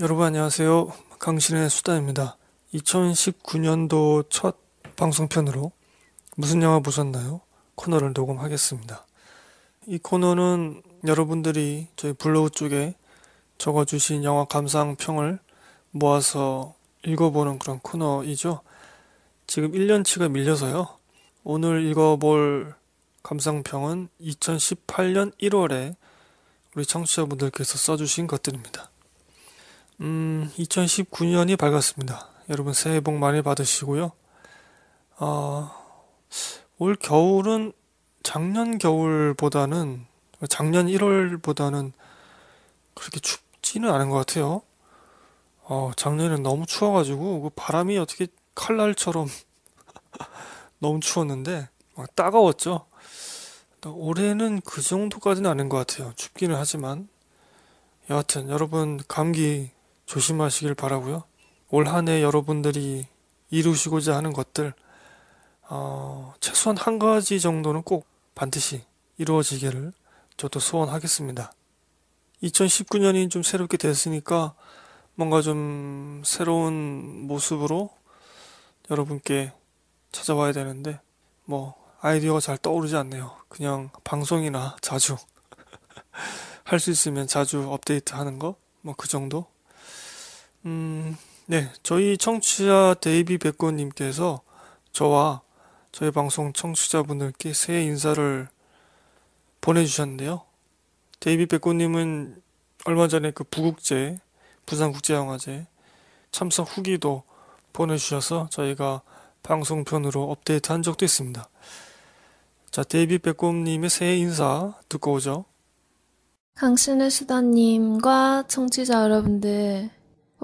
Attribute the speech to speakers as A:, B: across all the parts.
A: 여러분 안녕하세요. 강신의 수다입니다. 2019년도 첫 방송편으로 무슨 영화 보셨나요? 코너를 녹음하겠습니다. 이 코너는 여러분들이 저희 블로그 쪽에 적어주신 영화 감상평을 모아서 읽어보는 그런 코너이죠. 지금 1년치가 밀려서요. 오늘 읽어볼 감상평은 2018년 1월에 우리 청취자분들께서 써주신 것들입니다. 음, 2019년이 밝았습니다. 여러분 새해 복 많이 받으시고요. 어, 올 겨울은 작년 겨울보다는 작년 1월보다는 그렇게 춥지는 않은 것 같아요. 어, 작년에는 너무 추워가지고 그 바람이 어떻게 칼날처럼 너무 추웠는데 따가웠죠. 올해는 그 정도까지는 아닌 것 같아요. 춥기는 하지만 여하튼 여러분 감기 조심하시길 바라고요. 올 한해 여러분들이 이루시고자 하는 것들 어, 최소한 한 가지 정도는 꼭 반드시 이루어지기를 저도 소원하겠습니다. 2019년이 좀 새롭게 됐으니까 뭔가 좀 새로운 모습으로 여러분께 찾아와야 되는데 뭐 아이디어가 잘 떠오르지 않네요. 그냥 방송이나 자주 할 수 있으면 자주 업데이트 하는 거 뭐 그 정도 음, 네. 저희 청취자 데이비 백고님께서 저와 저희 방송 청취자분들께 새해 인사를 보내주셨는데요. 데이비 백고님은 얼마 전에 그 부국제, 부산국제영화제 참석 후기도 보내주셔서 저희가 방송편으로 업데이트 한 적도 있습니다. 자, 데이비 백곰님의 새해 인사 듣고 오죠. 강신의 수다님과 청취자 여러분들,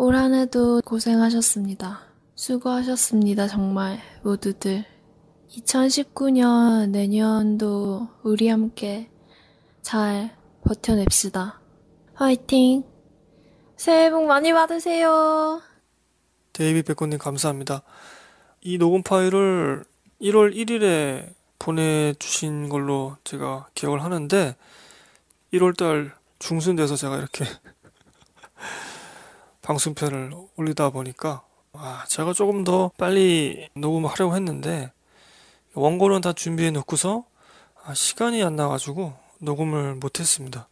A: 올한 해도 고생하셨습니다. 수고하셨습니다, 정말, 모두들. 2019년 내년도 우리 함께 잘 버텨냅시다. 화이팅! 새해 복 많이 받으세요! 데이비 백호님 감사합니다. 이 녹음 파일을 1월 1일에 보내주신 걸로 제가 기억을 하는데 1월달 중순 돼서 제가 이렇게 방송편을 올리다 보니까 아, 제가 조금 더 빨리 녹음하려고 했는데 원고는 다 준비해 놓고서 아, 시간이 안 나가지고 녹음을 못했습니다.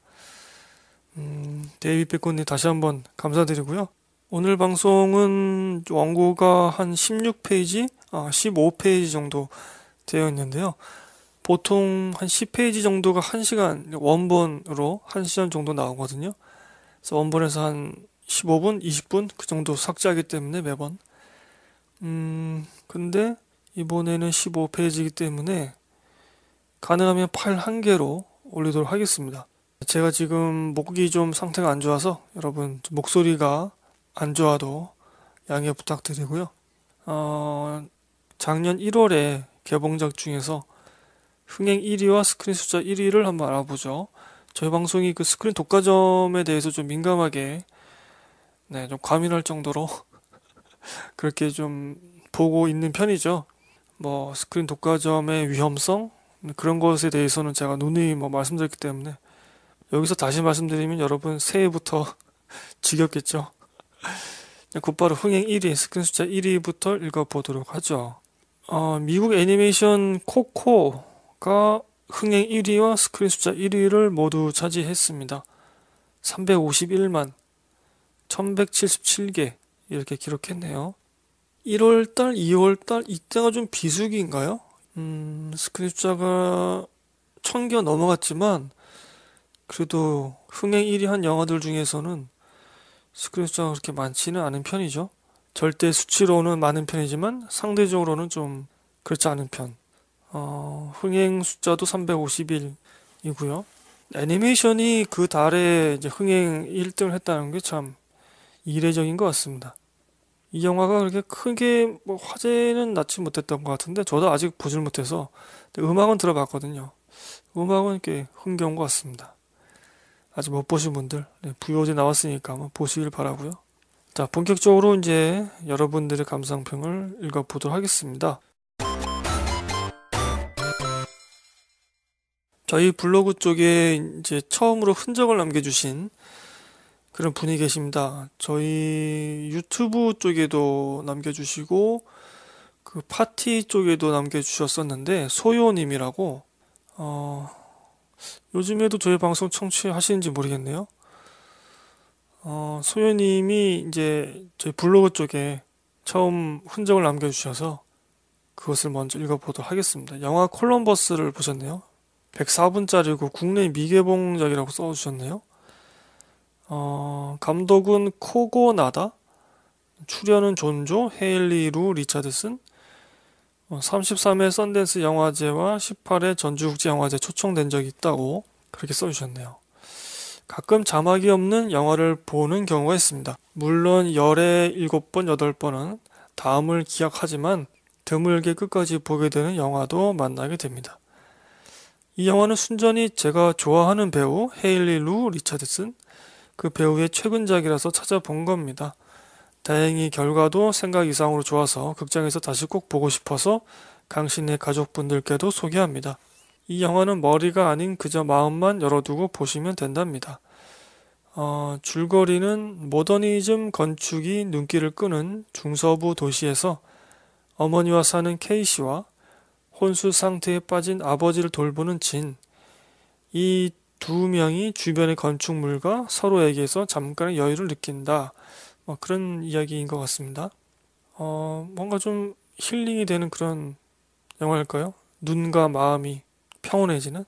A: 음, 데이비 백꽃님 다시 한번 감사드리고요. 오늘 방송은 원고가 한 16페이지, 아, 15페이지 정도 되어 있는데요. 보통 한 10페이지 정도가 1시간, 원본으로 1시간 정도 나오거든요. 그래서 원본에서 한 15분, 20분 그 정도 삭제하기 때문에 매번 음 근데 이번에는 15페이지이기 때문에 가능하면 파일 한 개로 올리도록 하겠습니다. 제가 지금 목이 좀 상태가 안 좋아서 여러분 목소리가 안 좋아도 양해 부탁드리고요. 어, 작년 1월에 개봉작 중에서 흥행 1위와 스크린 숫자 1위를 한번 알아보죠. 저희 방송이 그 스크린 독과점에 대해서 좀 민감하게 네, 좀 과민할 정도로 그렇게 좀 보고 있는 편이죠. 뭐 스크린 독과점의 위험성 그런 것에 대해서는 제가 눈이 뭐 말씀드렸기 때문에 여기서 다시 말씀드리면 여러분 새해부터 지겹겠죠. 네, 곧바로 흥행 1위 스크린 숫자 1위부터 읽어보도록 하죠. 어, 미국 애니메이션 코코가 흥행 1위와 스크린 숫자 1위를 모두 차지했습니다. 351만 1177개 이렇게 기록했네요. 1월달, 2월달 이때가 좀 비수기인가요? 음, 스크린 숫자가 1 0 0 0개 넘어갔지만 그래도 흥행 1위 한 영화들 중에서는 스크린 숫자가 그렇게 많지는 않은 편이죠. 절대 수치로는 많은 편이지만 상대적으로는 좀 그렇지 않은 편. 어, 흥행 숫자도 351이고요. 애니메이션이 그 달에 이제 흥행 1등을 했다는 게참 이례적인 것 같습니다. 이 영화가 그렇게 크게 뭐 화제는 낳지 못했던 것 같은데 저도 아직 보질 못해서 음악은 들어봤거든요. 음악은 이렇게 흥겨운 것 같습니다. 아직 못 보신 분들 네, VOD 나왔으니까 한번 보시길 바라고요. 자 본격적으로 이제 여러분들의 감상평을 읽어보도록 하겠습니다. 저희 블로그 쪽에 이제 처음으로 흔적을 남겨주신 그런 분이 계십니다. 저희 유튜브 쪽에도 남겨주시고, 그 파티 쪽에도 남겨주셨었는데, 소요님이라고, 어, 요즘에도 저희 방송 청취하시는지 모르겠네요. 어, 소요님이 이제 저희 블로그 쪽에 처음 흔적을 남겨주셔서 그것을 먼저 읽어보도록 하겠습니다. 영화 콜럼버스를 보셨네요. 104분짜리고 국내 미개봉작이라고 써주셨네요. 어, 감독은 코고나다, 출연은 존조, 헤일리 루 리차드슨, 33회 어, 썬댄스 영화제와 18회 전주국제 영화제 초청된 적이 있다고 그렇게 써주셨네요. 가끔 자막이 없는 영화를 보는 경우가 있습니다. 물론 열에 7번, 8번은 다음을 기약하지만 드물게 끝까지 보게 되는 영화도 만나게 됩니다. 이 영화는 순전히 제가 좋아하는 배우 헤일리 루 리차드슨, 그 배우의 최근작이라서 찾아본 겁니다. 다행히 결과도 생각 이상으로 좋아서 극장에서 다시 꼭 보고 싶어서 강신의 가족분들께도 소개합니다. 이 영화는 머리가 아닌 그저 마음만 열어두고 보시면 된답니다. 어, 줄거리는 모더니즘 건축이 눈길을 끄는 중서부 도시에서 어머니와 사는 케이 시와 혼수 상태에 빠진 아버지를 돌보는 진, 이두 명이 주변의 건축물과 서로에게서 잠깐의 여유를 느낀다. 뭐 그런 이야기인 것 같습니다. 어, 뭔가 좀 힐링이 되는 그런 영화일까요? 눈과 마음이 평온해지는?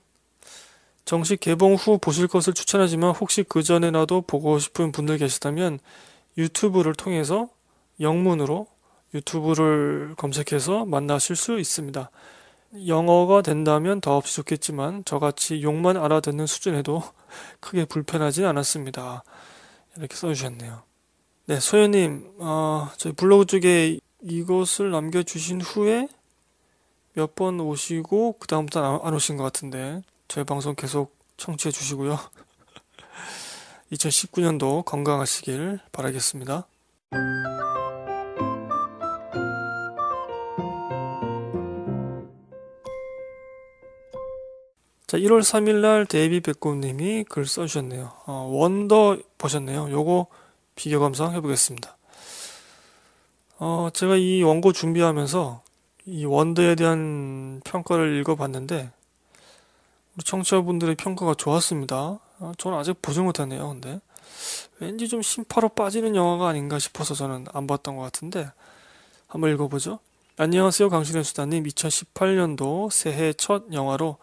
A: 정식 개봉 후 보실 것을 추천하지만 혹시 그 전에라도 보고 싶은 분들 계시다면 유튜브를 통해서 영문으로 유튜브를 검색해서 만나실 수 있습니다. 영어가 된다면 더없이 좋겠지만 저같이 욕만 알아듣는 수준에도 크게 불편하진 않았습니다. 이렇게 써주셨네요. 네, 소연님, 어, 저희 블로그 쪽에 이것을 남겨주신 후에 몇 번 오시고, 그다음부터는 안 오신 것 같은데, 저희 방송 계속 청취해 주시고요. 2019년도 건강하시길 바라겠습니다. 자, 1월 3일날 데이비 백곰님이 글 써주셨네요. 어, 원더 보셨네요. 요거 비교 감상 해보겠습니다. 어, 제가 이 원고 준비하면서 이 원더에 대한 평가를 읽어봤는데 우리 청취자분들의 평가가 좋았습니다. 어, 저는 아직 보지 못했네요. 근데 왠지 좀 심파로 빠지는 영화가 아닌가 싶어서 저는 안 봤던 것 같은데 한번 읽어보죠. 안녕하세요 강신현 수다님 2018년도 새해 첫 영화로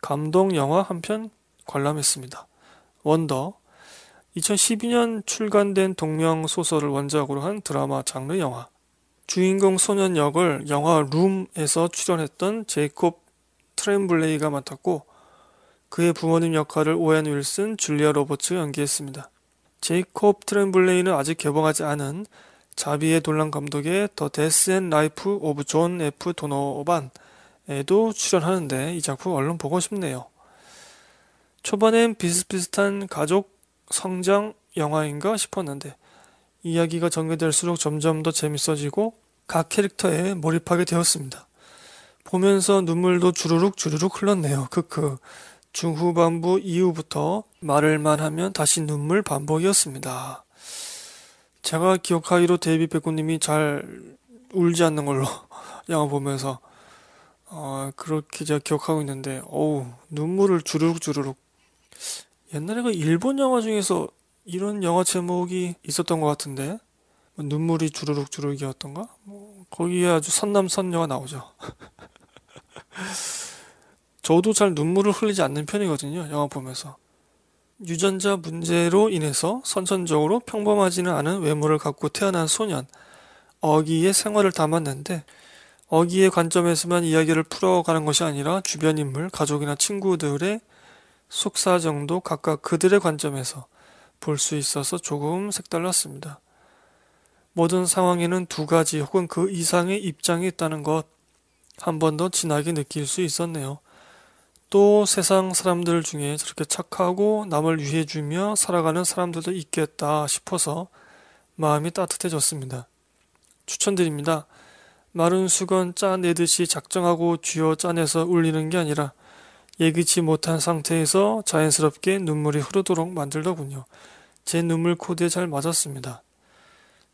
A: 감동 영화 한 편 관람했습니다. 원더 2012년 출간된 동명 소설을 원작으로 한 드라마 장르 영화. 주인공 소년 역을 영화 룸에서 출연했던 제이콥 트램블레이가 맡았고 그의 부모님 역할을 오웬 윌슨, 줄리아 로버츠 연기했습니다. 제이콥 트램블레이는 아직 개봉하지 않은 자비의 돌란 감독의 더 데스 앤 라이프 오브 존 F 도너반 에도 출연하는데 이 작품 얼른 보고 싶네요. 초반엔 비슷비슷한 가족 성장 영화인가 싶었는데 이야기가 전개될수록 점점 더 재밌어지고 각 캐릭터에 몰입하게 되었습니다. 보면서 눈물도 주르륵 주르륵 흘렀네요. 크크. 중후반부 이후부터 말을만 하면 다시 눈물 반복이었습니다. 제가 기억하기로 데이비 백구님이 잘 울지 않는 걸로 영화 보면서 아, 그렇게 제가 기억하고 있는데, 어우, 눈물을 주르륵주르륵. 옛날에 그 일본 영화 중에서 이런 영화 제목이 있었던 것 같은데, 뭐 눈물이 주르륵주르륵이었던가? 뭐, 거기에 아주 선남선녀가 나오죠. 저도 잘 눈물을 흘리지 않는 편이거든요, 영화 보면서. 유전자 문제로 인해서 선천적으로 평범하지는 않은 외모를 갖고 태어난 소년, 어기의 생활을 담았는데, 어기의 관점에서만 이야기를 풀어가는 것이 아니라 주변 인물, 가족이나 친구들의 속사정도 각각 그들의 관점에서 볼 수 있어서 조금 색달랐습니다. 모든 상황에는 두 가지 혹은 그 이상의 입장이 있다는 것 한 번 더 진하게 느낄 수 있었네요. 또 세상 사람들 중에 저렇게 착하고 남을 위해주며 살아가는 사람들도 있겠다 싶어서 마음이 따뜻해졌습니다. 추천드립니다. 마른 수건 짜내듯이 작정하고 쥐어 짜내서 울리는 게 아니라 예기치 못한 상태에서 자연스럽게 눈물이 흐르도록 만들더군요. 제 눈물 코드에 잘 맞았습니다.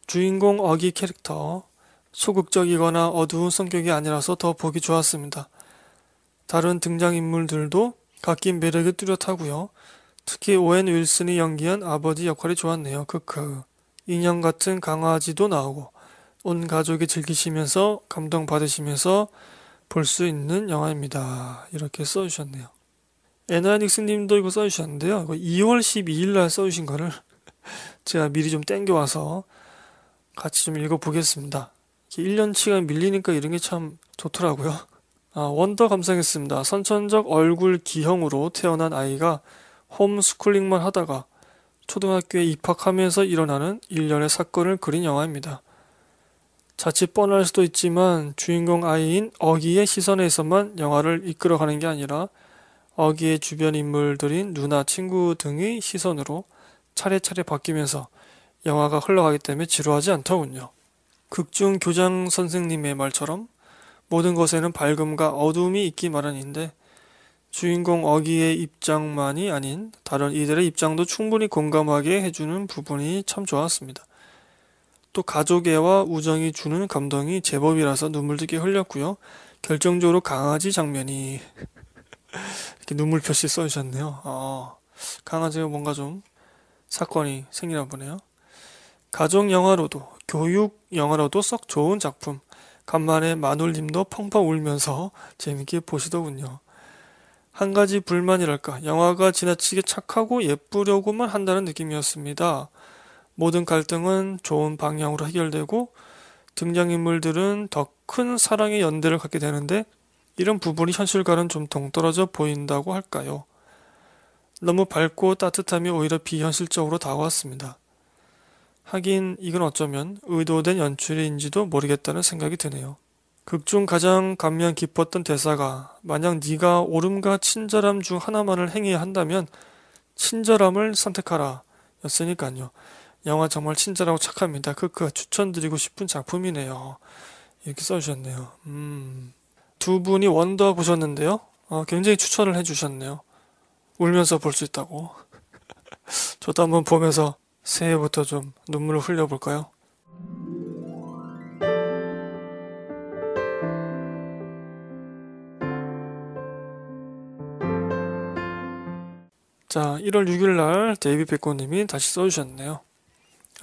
A: 주인공 어기 캐릭터 소극적이거나 어두운 성격이 아니라서 더 보기 좋았습니다. 다른 등장인물들도 각기 매력이 뚜렷하고요. 특히 오앤 윌슨이 연기한 아버지 역할이 좋았네요. 크크. 인형 같은 강아지도 나오고 온 가족이 즐기시면서 감동받으시면서 볼 수 있는 영화입니다. 이렇게 써주셨네요. 에나닉스 님도 이거 써주셨는데요. 이거 2월 12일 날 써주신 거를 제가 미리 좀 땡겨와서 같이 좀 읽어보겠습니다. 1년치가 밀리니까 이런 게 참 좋더라고요. 아, 원더 감상했습니다. 선천적 얼굴 기형으로 태어난 아이가 홈스쿨링만 하다가 초등학교에 입학하면서 일어나는 일련의 사건을 그린 영화입니다. 자칫 뻔할 수도 있지만 주인공 아이인 어기의 시선에서만 영화를 이끌어가는 게 아니라 어기의 주변 인물들인 누나, 친구 등의 시선으로 차례차례 바뀌면서 영화가 흘러가기 때문에 지루하지 않더군요. 극중 교장 선생님의 말처럼 모든 것에는 밝음과 어둠이 있기 마련인데 주인공 어기의 입장만이 아닌 다른 이들의 입장도 충분히 공감하게 해주는 부분이 참 좋았습니다. 또 가족애와 우정이 주는 감동이 제법이라서 눈물들게 흘렸고요. 결정적으로 강아지 장면이 이렇게 눈물 표시 써주셨네요. 어, 강아지가 뭔가 좀 사건이 생기나 보네요. 가족 영화로도 교육 영화로도 썩 좋은 작품. 간만에 마눌님도 펑펑 울면서 재밌게 보시더군요. 한 가지 불만이랄까 영화가 지나치게 착하고 예쁘려고만 한다는 느낌이었습니다. 모든 갈등은 좋은 방향으로 해결되고 등장인물들은 더 큰 사랑의 연대를 갖게 되는데 이런 부분이 현실과는 좀 동떨어져 보인다고 할까요? 너무 밝고 따뜻함이 오히려 비현실적으로 다가왔습니다. 하긴 이건 어쩌면 의도된 연출인지도 모르겠다는 생각이 드네요. 극중 가장 감명 깊었던 대사가 만약 네가 오름과 친절함 중 하나만을 행해야 한다면 친절함을 선택하라 였으니까요. 영화 정말 친절하고 착합니다. 크크 그, 추천드리고 싶은 작품이네요. 이렇게 써주셨네요. 음. 두 분이 원더 보셨는데요. 어, 굉장히 추천을 해주셨네요. 울면서 볼 수 있다고. 저도 한번 보면서 새해부터 좀 눈물을 흘려볼까요? 자, 1월 6일 날 데이비 백고님이 다시 써주셨네요.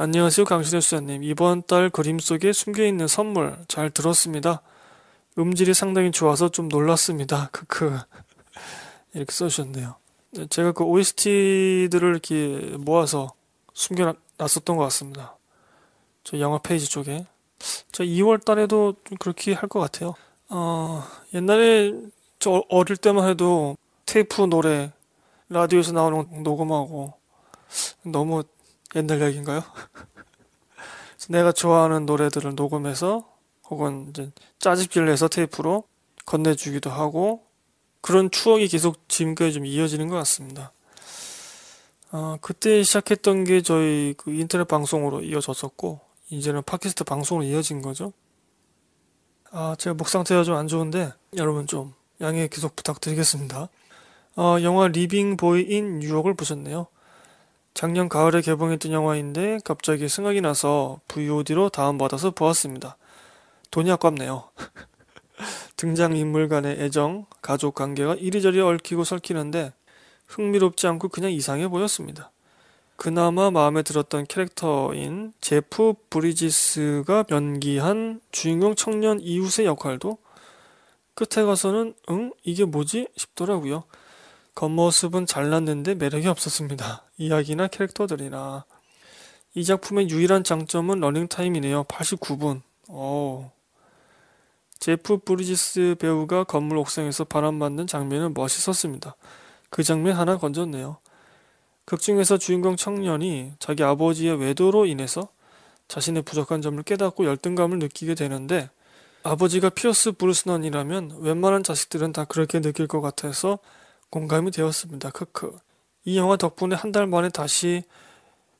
A: 안녕하세요 강신혜 수사님. 이번 달 그림 속에 숨겨있는 선물 잘 들었습니다. 음질이 상당히 좋아서 좀 놀랐습니다. 크크 이렇게 써주셨네요. 네, 제가 그 OST들을 이렇게 모아서 숨겨놨었던 것 같습니다. 저 영화 페이지 쪽에. 저 2월 달에도 좀 그렇게 할 것 같아요. 어, 옛날에 저 어, 어릴 때만 해도 테이프 노래 라디오에서 나오는 녹음하고 너무 옛날 이야기인가요 내가 좋아하는 노래들을 녹음해서 혹은 이제 짜집기를 해서 테이프로 건네주기도 하고 그런 추억이 계속 지금까지 좀 이어지는 것 같습니다. 어, 그때 시작했던 게 저희 그 인터넷 방송으로 이어졌었고 이제는 팟캐스트 방송으로 이어진 거죠. 아, 제가 목 상태가 좀 안 좋은데 여러분 좀 양해 계속 부탁드리겠습니다. 어, 영화 리빙 보이 인 뉴욕을 보셨네요. 작년 가을에 개봉했던 영화인데 갑자기 승학이 나서 VOD로 다운받아서 보았습니다. 돈이 아깝네요. 등장인물 간의 애정, 가족 관계가 이리저리 얽히고 설키는데 흥미롭지 않고 그냥 이상해 보였습니다. 그나마 마음에 들었던 캐릭터인 제프 브리지스가 연기한 주인공 청년 이웃의 역할도 끝에 가서는 응? 이게 뭐지? 싶더라고요. 겉모습은 잘났는데 매력이 없었습니다. 이야기나 캐릭터들이나. 이 작품의 유일한 장점은 러닝타임이네요. 89분. 어 제프 브리지스 배우가 건물 옥상에서 바람 맞는 장면은 멋있었습니다. 그 장면 하나 건졌네요. 극중에서 주인공 청년이 자기 아버지의 외도로 인해서 자신의 부족한 점을 깨닫고 열등감을 느끼게 되는데 아버지가 피어스 브루스넌이라면 웬만한 자식들은 다 그렇게 느낄 것 같아서 공감이 되었습니다. 크크. 이 영화 덕분에 한 달 만에 다시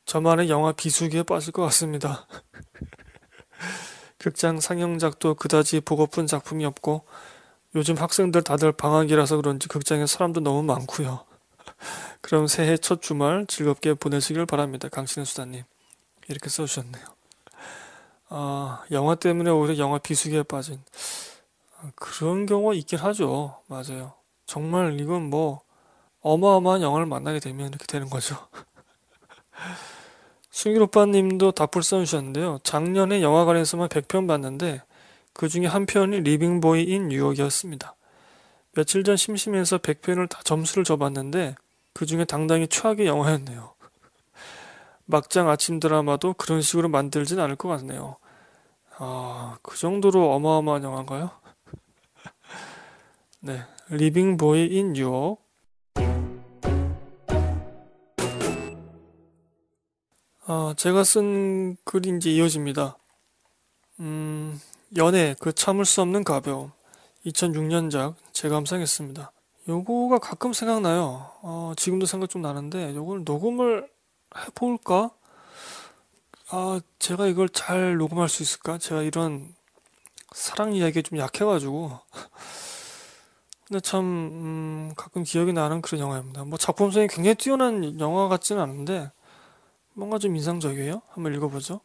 A: 저만의 영화 비수기에 빠질 것 같습니다. 극장 상영작도 그다지 보고픈 작품이 없고 요즘 학생들 다들 방학이라서 그런지 극장에 사람도 너무 많고요. 그럼 새해 첫 주말 즐겁게 보내시길 바랍니다. 강신의 수다님. 이렇게 써주셨네요. 아, 영화 때문에 오히려 영화 비수기에 빠진. 아, 그런 경우가 있긴 하죠. 맞아요. 정말 이건 뭐 어마어마한 영화를 만나게 되면 이렇게 되는 거죠. 승길 오빠님도 답글 써주셨는데요. 작년에 영화관에서만 100편 봤는데 그 중에 한 편이 리빙보이 인 뉴욕이었습니다. 며칠 전 심심해서 100편을 다 점수를 줘봤는데 그 중에 당당히 최악의 영화였네요. 막장 아침 드라마도 그런 식으로 만들진 않을 것 같네요. 아, 그 정도로 어마어마한 영화인가요? 네, 리빙 보이 인 뉴욕 아, 제가 쓴 글인지 이어집니다. 음, 연애 그 참을 수 없는 가벼움 2006년작 제가 감상했습니다. 요거가 가끔 생각나요. 어, 지금도 생각 좀 나는데 요걸 녹음을 해볼까? 아, 제가 이걸 잘 녹음할 수 있을까? 제가 이런 사랑 이야기에 좀 약해가지고 근데 참 음, 가끔 기억이 나는 그런 영화입니다. 뭐 작품성이 굉장히 뛰어난 영화 같지는 않은데 뭔가 좀 인상적이에요. 한번 읽어보죠.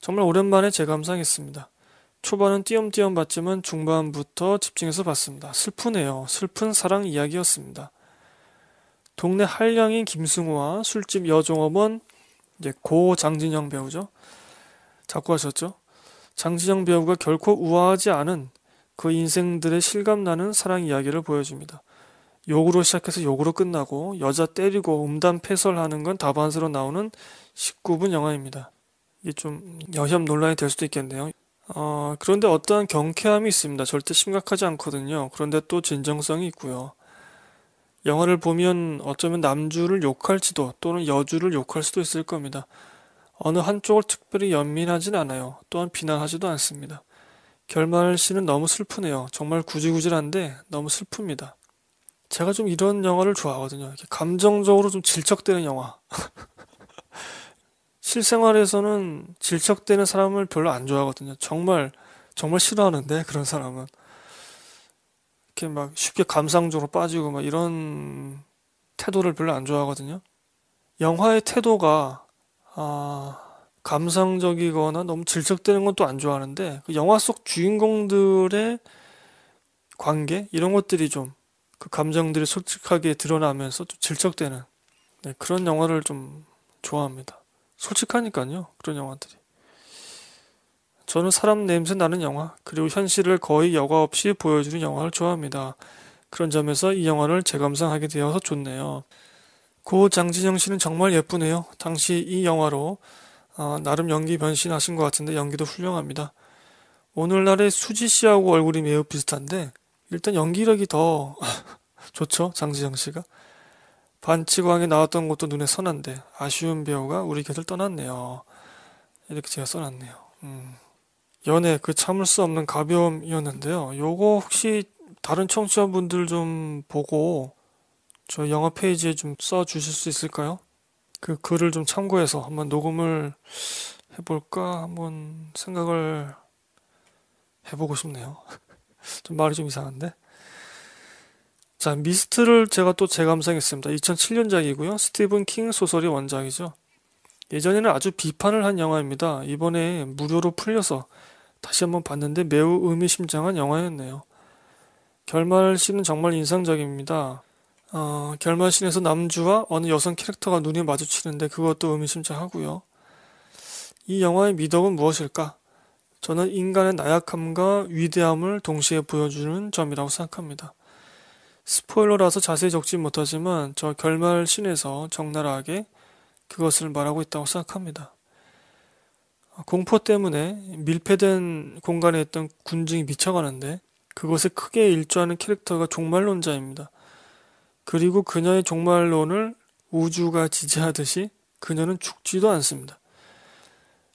A: 정말 오랜만에 재감상했습니다. 초반은 띄엄띄엄 봤지만 중반부터 집중해서 봤습니다. 슬프네요. 슬픈 사랑 이야기였습니다. 동네 한량인 김승우와 술집 여종업원 이제 고 장진영 배우죠. 작고 하셨죠. 장진영 배우가 결코 우아하지 않은 그 인생들의 실감나는 사랑 이야기를 보여줍니다. 욕으로 시작해서 욕으로 끝나고 여자 때리고 음담 패설하는 건답안스로 나오는 19분 영화입니다. 이게 좀 여혐 논란이 될 수도 있겠네요. 어, 그런데 어떠한 경쾌함이 있습니다. 절대 심각하지 않거든요. 그런데 또 진정성이 있고요. 영화를 보면 어쩌면 남주를 욕할지도 또는 여주를 욕할 수도 있을 겁니다. 어느 한쪽을 특별히 연민하진 않아요. 또한 비난하지도 않습니다. 결말 씨는 너무 슬프네요. 정말 구질구질한데 너무 슬픕니다. 제가 좀 이런 영화를 좋아하거든요. 감정적으로 좀질척되는 영화. 실생활에서는 질척되는 사람을 별로 안 좋아하거든요. 정말 정말 싫어하는데 그런 사람은 이렇게 막 쉽게 감상적으로 빠지고 막 이런 태도를 별로 안 좋아하거든요. 영화의 태도가 아 감상적이거나 너무 질척대는 건또안 좋아하는데 그 영화 속 주인공들의 관계 이런 것들이 좀 그 감정들이 솔직하게 드러나면서 좀 질척대는 네, 그런 영화를 좀 좋아합니다. 솔직하니까요 그런 영화들이. 저는 사람 냄새 나는 영화 그리고 현실을 거의 여과 없이 보여주는 영화를 좋아합니다. 그런 점에서 이 영화를 재감상하게 되어서 좋네요. 고 장진영 씨는 정말 예쁘네요. 당시 이 영화로 아, 나름 연기 변신하신 것 같은데 연기도 훌륭합니다. 오늘날의 수지 씨하고 얼굴이 매우 비슷한데 일단 연기력이 더 좋죠 장지영 씨가 반치광에 나왔던 것도 눈에 선한데 아쉬운 배우가 우리 곁을 떠났네요. 이렇게 제가 써놨네요. 음. 연애 그 참을 수 없는 가벼움이었는데요. 요거 혹시 다른 청취자분들 좀 보고 저 영화 페이지에 좀 써 주실 수 있을까요? 그 글을 좀 참고해서 한번 녹음을 해볼까 한번 생각을 해보고 싶네요. 좀 말이 좀 이상한데. 자, 미스트를 제가 또 재감상했습니다. 2007년작이고요. 스티븐 킹 소설이 원작이죠. 예전에는 아주 비판을 한 영화입니다. 이번에 무료로 풀려서 다시 한번 봤는데 매우 의미심장한 영화였네요. 결말 씬은 정말 인상적입니다. 어, 결말신에서 남주와 어느 여성 캐릭터가 눈이 마주치는데 그것도 의미심장하고요. 이 영화의 미덕은 무엇일까? 저는 인간의 나약함과 위대함을 동시에 보여주는 점이라고 생각합니다. 스포일러라서 자세히 적지 못하지만 저 결말 신에서 적나라하게 그것을 말하고 있다고 생각합니다. 공포 때문에 밀폐된 공간에 있던 군중이 미쳐가는데 그것에 크게 일조하는 캐릭터가 종말론자입니다. 그리고 그녀의 종말론을 우주가 지지하듯이 그녀는 죽지도 않습니다.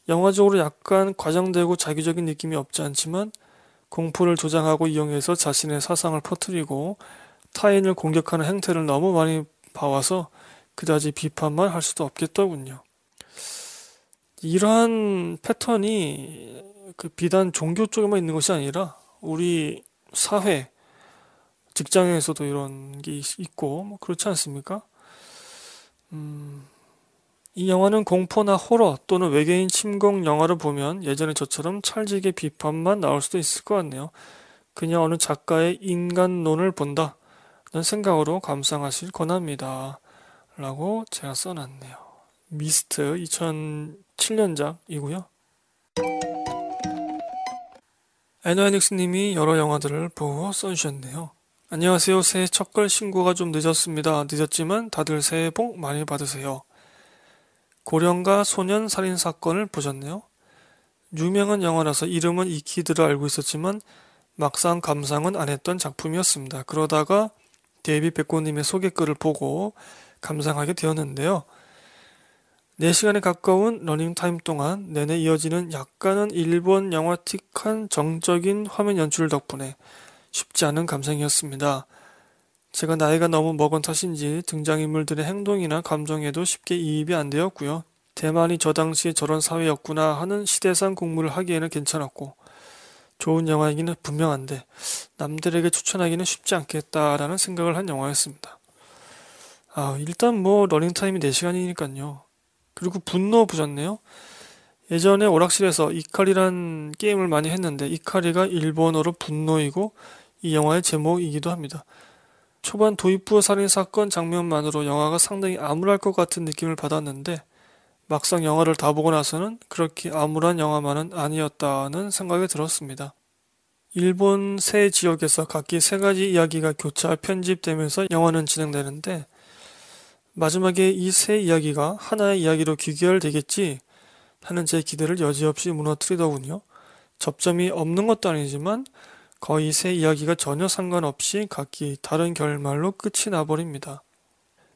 A: 영화적으로 약간 과장되고 자기적인 느낌이 없지 않지만 공포를 조장하고 이용해서 자신의 사상을 퍼뜨리고 타인을 공격하는 행태를 너무 많이 봐와서 그다지 비판만 할 수도 없겠더군요. 이러한 패턴이 그 비단 종교 쪽에만 있는 것이 아니라 우리 사회, 직장에서도 이런 게 있고 뭐 그렇지 않습니까? 음, 이 영화는 공포나 호러 또는 외계인 침공 영화를 보면 예전에 저처럼 찰지게 비판만 나올 수도 있을 것 같네요. 그냥 어느 작가의 인간론을 본다. 는 생각으로 감상하실 권합니다. 라고 제가 써놨네요. 미스트 2007년작이고요. 에너에닉스님이 여러 영화들을 보고 써주셨네요. 안녕하세요. 새해 첫걸 신고가 좀 늦었습니다. 늦었지만 다들 새해 복 많이 받으세요. 고령가 소년 살인 사건을 보셨네요. 유명한 영화라서 이름은 익히 들어 알고 있었지만 막상 감상은 안 했던 작품이었습니다. 그러다가 데이비 백고님의 소개글을 보고 감상하게 되었는데요. 4시간에 가까운 러닝타임 동안 내내 이어지는 약간은 일본 영화틱한 정적인 화면 연출 덕분에 쉽지 않은 감상이었습니다. 제가 나이가 너무 먹은 탓인지 등장인물들의 행동이나 감정에도 쉽게 이입이 안 되었고요. 대만이 저 당시에 저런 사회였구나 하는 시대상 공부를 하기에는 괜찮았고 좋은 영화이기는 분명한데 남들에게 추천하기는 쉽지 않겠다라는 생각을 한 영화였습니다. 아, 일단 뭐 러닝타임이 4시간이니까요. 그리고 분노 부셨네요 예전에 오락실에서 이카리란 게임을 많이 했는데 이카리가 일본어로 분노이고 이 영화의 제목이기도 합니다. 초반 도입부 살인사건 장면만으로 영화가 상당히 암울할 것 같은 느낌을 받았는데 막상 영화를 다 보고 나서는 그렇게 암울한 영화만은 아니었다는 생각이 들었습니다. 일본 세 지역에서 각기 세 가지 이야기가 교차 편집되면서 영화는 진행되는데 마지막에 이 세 이야기가 하나의 이야기로 귀결되겠지 하는 제 기대를 여지없이 무너뜨리더군요. 접점이 없는 것도 아니지만 거의 새 이야기가 전혀 상관없이 각기 다른 결말로 끝이 나버립니다.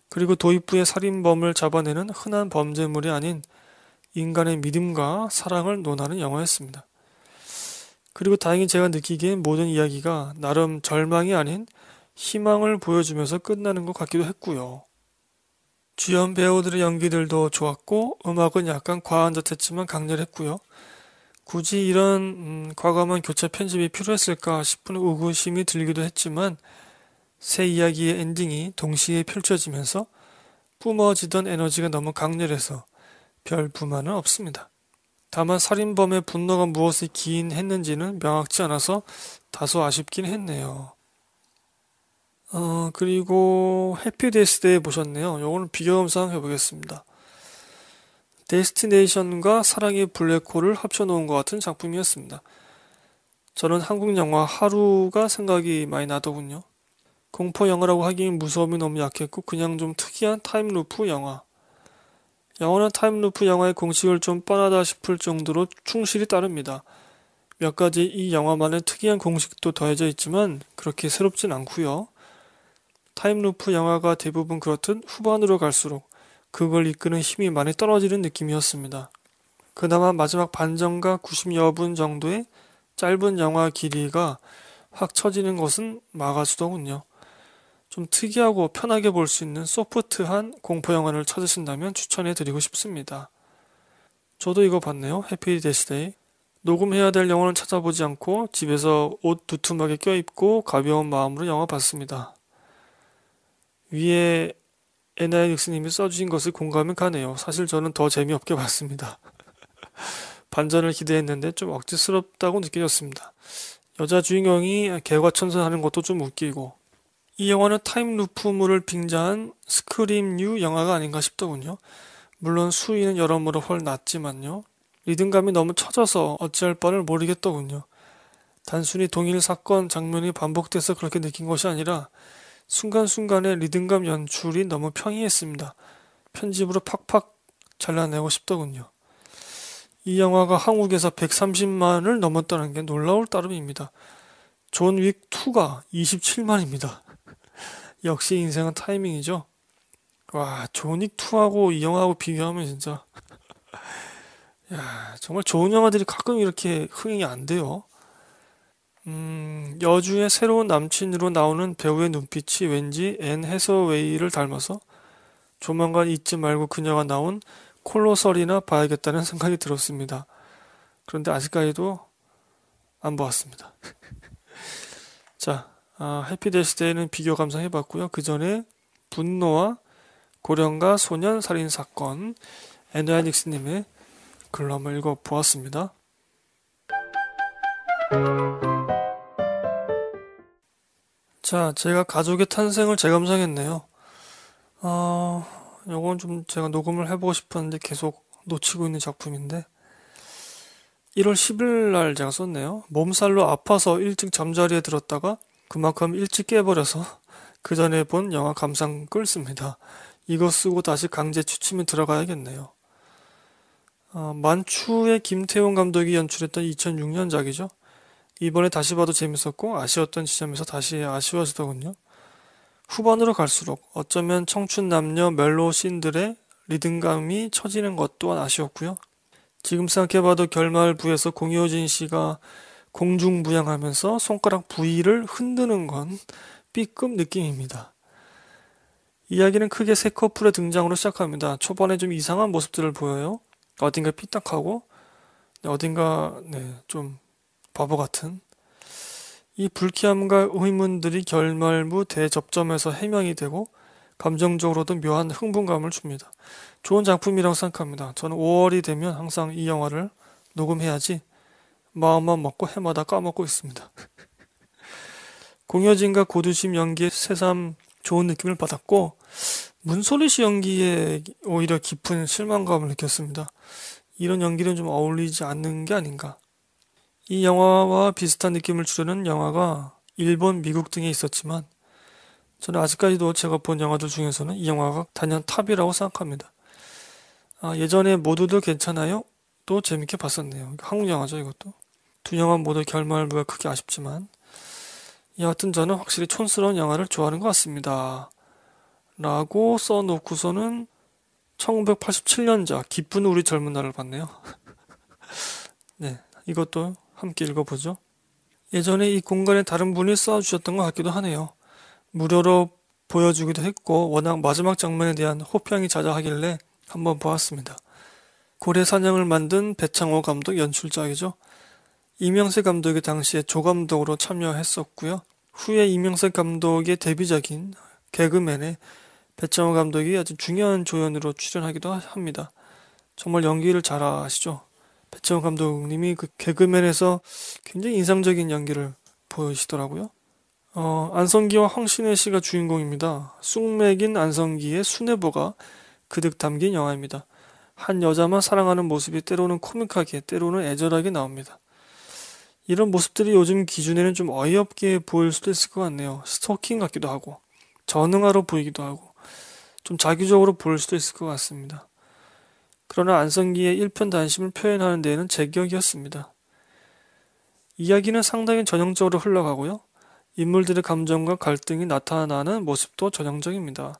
A: 그리고 도입부의 살인범을 잡아내는 흔한 범죄물이 아닌 인간의 믿음과 사랑을 논하는 영화였습니다. 그리고 다행히 제가 느끼기엔 모든 이야기가 나름 절망이 아닌 희망을 보여주면서 끝나는 것 같기도 했고요. 주연 배우들의 연기들도 좋았고 음악은 약간 과한 듯했지만 강렬했고요. 굳이 이런 음, 과감한 교차 편집이 필요했을까 싶은 의구심이 들기도 했지만 새 이야기의 엔딩이 동시에 펼쳐지면서 뿜어지던 에너지가 너무 강렬해서 별 불만은 없습니다. 다만 살인범의 분노가 무엇에 기인했는지는 명확치 않아서 다소 아쉽긴 했네요. 어, 그리고 해피데스데이 보셨네요. 요거는 비교영상 해보겠습니다. 데스티네이션과 사랑의 블랙홀을 합쳐놓은 것 같은 작품이었습니다. 저는 한국 영화 하루가 생각이 많이 나더군요. 공포 영화라고 하기엔 무서움이 너무 약했고 그냥 좀 특이한 타임루프 영화. 영화는 타임루프 영화의 공식을 좀 뻔하다 싶을 정도로 충실히 따릅니다. 몇 가지 이 영화만의 특이한 공식도 더해져 있지만 그렇게 새롭진 않고요. 타임루프 영화가 대부분 그렇듯 후반으로 갈수록 그걸 이끄는 힘이 많이 떨어지는 느낌이었습니다. 그나마 마지막 반전과 90여분 정도의 짧은 영화 길이가 확 처지는 것은 막아주더군요. 좀 특이하고 편하게 볼 수 있는 소프트한 공포 영화를 찾으신다면 추천해 드리고 싶습니다. 저도 이거 봤네요. 해피 데스데이. 녹음해야 될 영화는 찾아보지 않고 집에서 옷 두툼하게 껴입고 가벼운 마음으로 영화 봤습니다. 위에 에나의 닉스님이 써주신 것을 공감은 가네요. 사실 저는 더 재미없게 봤습니다. 반전을 기대했는데 좀 억지스럽다고 느껴졌습니다. 여자 주인공이 개과천선하는 것도 좀 웃기고 이 영화는 타임루프물을 빙자한 스크림뉴 영화가 아닌가 싶더군요. 물론 수위는 여러모로 훨 낮지만요. 리듬감이 너무 처져서 어찌할 바를 모르겠더군요. 단순히 동일 사건 장면이 반복돼서 그렇게 느낀 것이 아니라 순간순간의 리듬감 연출이 너무 평이했습니다. 편집으로 팍팍 잘라내고 싶더군요. 이 영화가 한국에서 130만을 넘었다는 게 놀라울 따름입니다. 존윅 2가 27만입니다. 역시 인생은 타이밍이죠. 와, 존윅 2하고 이 영화하고 비교하면 진짜 야, 정말 좋은 영화들이 가끔 이렇게 흥행이 안 돼요. 음, 여주의 새로운 남친으로 나오는 배우의 눈빛이 왠지 앤 해서웨이를 닮아서 조만간 잊지 말고 그녀가 나온 콜로설이나 봐야겠다는 생각이 들었습니다. 그런데 아직까지도 안 보았습니다. 자, 아, 해피데스데이는 비교 감상해봤고요. 그 전에 분노와 고령가 소년 살인 사건 에너야닉스님의 글 한번 읽어보았습니다. 자, 제가 가족의 탄생을 재감상했네요. 어, 요건 좀 제가 녹음을 해보고 싶었는데 계속 놓치고 있는 작품인데 1월 10일 날 제가 썼네요. 몸살로 아파서 일찍 잠자리에 들었다가 그만큼 일찍 깨버려서 그 전에 본 영화 감상 끌습니다. 이거 쓰고 다시 강제 추침에 들어가야겠네요. 어, 만추의 김태훈 감독이 연출했던 2006년작이죠. 이번에 다시 봐도 재밌었고 아쉬웠던 지점에서 다시 아쉬워지더군요. 후반으로 갈수록 어쩌면 청춘 남녀 멜로 신들의 리듬감이 처지는 것 또한 아쉬웠고요. 지금 생각해봐도 결말부에서 공효진 씨가 공중부양하면서 손가락 부위를 흔드는 건 삐끔 느낌입니다. 이야기는 크게 세 커플의 등장으로 시작합니다. 초반에 좀 이상한 모습들을 보여요. 어딘가 삐딱하고 어딘가 네, 좀 바보 같은 이 불쾌함과 의문들이 결말부 대접점에서 해명이 되고 감정적으로도 묘한 흥분감을 줍니다. 좋은 작품이라고 생각합니다. 저는 5월이 되면 항상 이 영화를 녹음해야지 마음만 먹고 해마다 까먹고 있습니다. 공효진과 고두심 연기에 새삼 좋은 느낌을 받았고 문소리 씨 연기에 오히려 깊은 실망감을 느꼈습니다. 이런 연기는 좀 어울리지 않는 게 아닌가. 이 영화와 비슷한 느낌을 주려는 영화가 일본, 미국 등에 있었지만 저는 아직까지도 제가 본 영화들 중에서는 이 영화가 단연 탑이라고 생각합니다. 아, 예전에 모두들 괜찮아요? 또 재밌게 봤었네요. 한국 영화죠, 이것도. 두 영화 모두 결말부가 크게 아쉽지만 여하튼 저는 확실히 촌스러운 영화를 좋아하는 것 같습니다. 라고 써놓고서는 1987년작 기쁜 우리 젊은 날을 봤네요.
B: 네,
A: 이것도 함께 읽어보죠. 예전에 이 공간에 다른 분이 아주셨던것 같기도 하네요. 무료로 보여주기도 했고 워낙 마지막 장면에 대한 호평이 자자하길래 한번 보았습니다. 고래 사냥을 만든 배창호 감독 연출작이죠. 이명세 감독이 당시에 조감독으로 참여했었고요. 후에 이명세 감독의 데뷔작인 개그맨의 배창호 감독이 아주 중요한 조연으로 출연하기도 합니다. 정말 연기를 잘하시죠. 배치원 감독님이 그 개그맨에서 굉장히 인상적인 연기를 보이시더라고요. 어, 안성기와 황신혜 씨가 주인공입니다. 쑥맥인 안성기의 순애보가 그득 담긴 영화입니다. 한 여자만 사랑하는 모습이 때로는 코믹하게, 때로는 애절하게 나옵니다. 이런 모습들이 요즘 기준에는 좀 어이없게 보일 수도 있을 것 같네요. 스토킹 같기도 하고, 전응하로 보이기도 하고, 좀 자기적으로 보일 수도 있을 것 같습니다. 그러나 안성기의 일편단심을 표현하는 데에는 제격이었습니다. 이야기는 상당히 전형적으로 흘러가고요. 인물들의 감정과 갈등이 나타나는 모습도 전형적입니다.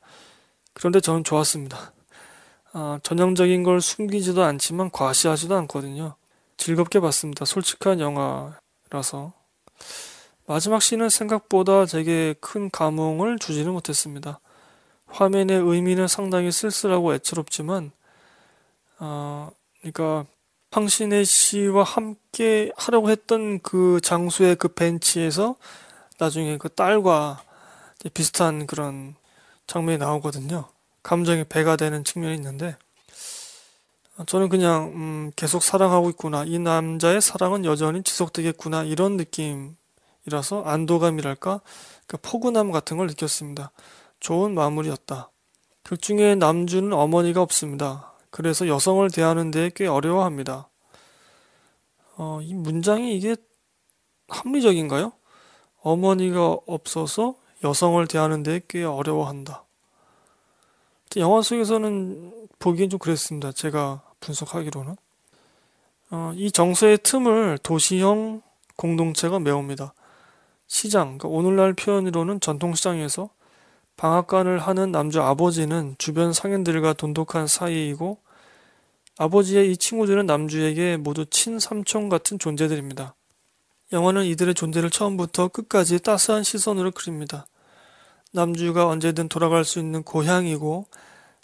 A: 그런데 저는 좋았습니다. 아, 전형적인 걸 숨기지도 않지만 과시하지도 않거든요. 즐겁게 봤습니다. 솔직한 영화라서. 마지막 씬은 생각보다 제게 큰 감흥을 주지는 못했습니다. 화면의 의미는 상당히 쓸쓸하고 애처롭지만 어, 그러니까 황신혜 씨와 함께 하려고 했던 그 장수의 그 벤치에서 나중에 그 딸과 비슷한 그런 장면이 나오거든요. 감정이 배가 되는 측면이 있는데 아, 저는 그냥 음, 계속 사랑하고 있구나 이 남자의 사랑은 여전히 지속되겠구나 이런 느낌이라서 안도감이랄까 그 포근함 같은 걸 느꼈습니다. 좋은 마무리였다. 극중에 남주는 어머니가 없습니다. 그래서 여성을 대하는 데 꽤 어려워합니다. 어, 이 문장이 이게 합리적인가요? 어머니가 없어서 여성을 대하는 데꽤 어려워한다. 영화 속에서는 보기엔 좀 그랬습니다. 제가 분석하기로는. 어, 이 정서의 틈을 도시형 공동체가 메웁니다. 시장, 그러니까 오늘날 표현으로는 전통시장에서 방앗간을 하는 남주 아버지는 주변 상인들과 돈독한 사이이고 아버지의 이 친구들은 남주에게 모두 친삼촌 같은 존재들입니다. 영화는 이들의 존재를 처음부터 끝까지 따스한 시선으로 그립니다. 남주가 언제든 돌아갈 수 있는 고향이고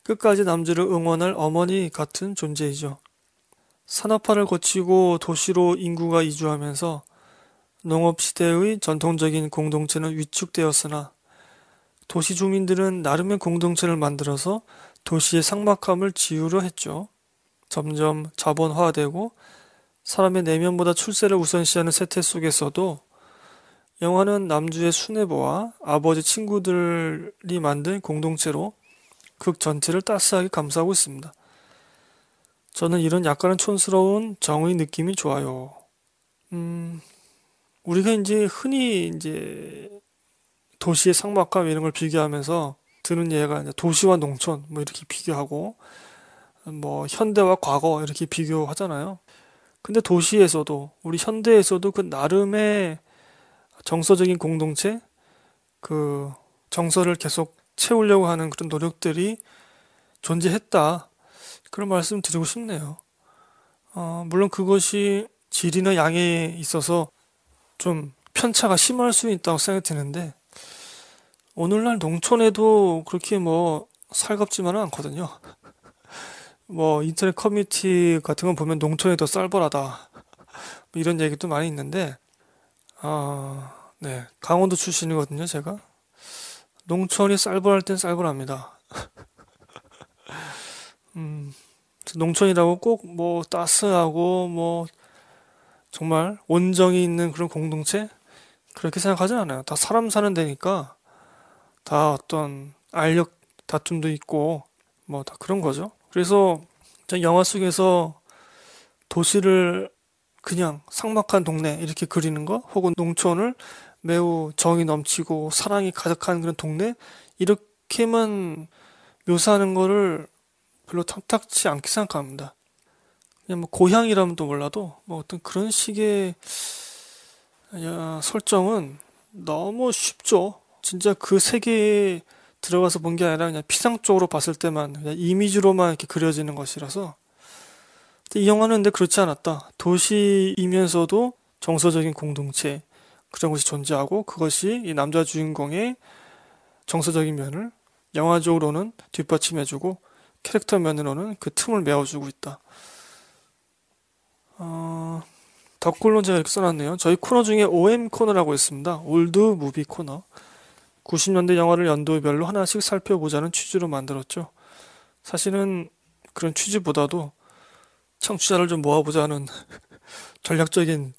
A: 끝까지 남주를 응원할 어머니 같은 존재이죠. 산업화를 거치고 도시로 인구가 이주하면서 농업시대의 전통적인 공동체는 위축되었으나 도시 주민들은 나름의 공동체를 만들어서 도시의 삭막함을 지우려 했죠. 점점 자본화되고 사람의 내면보다 출세를 우선시하는 세태 속에서도 영화는 남주의 순애보와 아버지 친구들이 만든 공동체로 극 전체를 따스하게 감싸고 있습니다. 저는 이런 약간은 촌스러운 정의 느낌이 좋아요. 음, 우리가 이제 흔히 이제 도시의 삭막함 이런 걸 비교하면서 드는 예가 도시와 농촌 뭐 이렇게 비교하고 뭐 현대와 과거 이렇게 비교하잖아요. 근데 도시에서도 우리 현대에서도 그 나름의 정서적인 공동체 그 정서를 계속 채우려고 하는 그런 노력들이 존재했다. 그런 말씀 드리고 싶네요. 어, 물론 그것이 질이나 양에 있어서 좀 편차가 심할 수 있다고 생각되는데 오늘날 농촌에도 그렇게 뭐 살갑지만은 않거든요. 뭐 인터넷 커뮤니티 같은 건 보면 농촌에도 쌀벌하다 뭐 이런 얘기도 많이 있는데 아, 네 강원도 출신이거든요 제가 농촌이 쌀벌할 땐 쌀벌합니다. 음, 농촌이라고 꼭 뭐 따스하고 뭐 정말 온정이 있는 그런 공동체 그렇게 생각하지 않아요. 다 사람 사는 데니까 다 어떤 알력 다툼도 있고 뭐 다 그런 거죠. 그래서 전 영화 속에서 도시를 그냥 삭막한 동네 이렇게 그리는 거 혹은 농촌을 매우 정이 넘치고 사랑이 가득한 그런 동네 이렇게만 묘사하는 거를 별로 탐탁치 않게 생각합니다. 그냥 뭐 고향이라면 또 몰라도 뭐 어떤 그런 식의 설정은 너무 쉽죠. 진짜 그 세계에 들어가서 본 게 아니라 그냥 피상적으로 봤을 때만 그냥 이미지로만 이렇게 그려지는 것이라서 이 영화는 근데 그렇지 않았다. 도시이면서도 정서적인 공동체 그런 것이 존재하고 그것이 이 남자 주인공의 정서적인 면을 영화적으로는 뒷받침해주고 캐릭터 면으로는 그 틈을 메워주고 있다. 어, 덕골론 제가 이렇게 써놨네요. 저희 코너 중에 OM 코너라고 있습니다. 올드 무비 코너. 90년대 영화를 연도별로 하나씩 살펴보자는 취지로 만들었죠. 사실은 그런 취지보다도 청취자를 좀 모아보자는 전략적인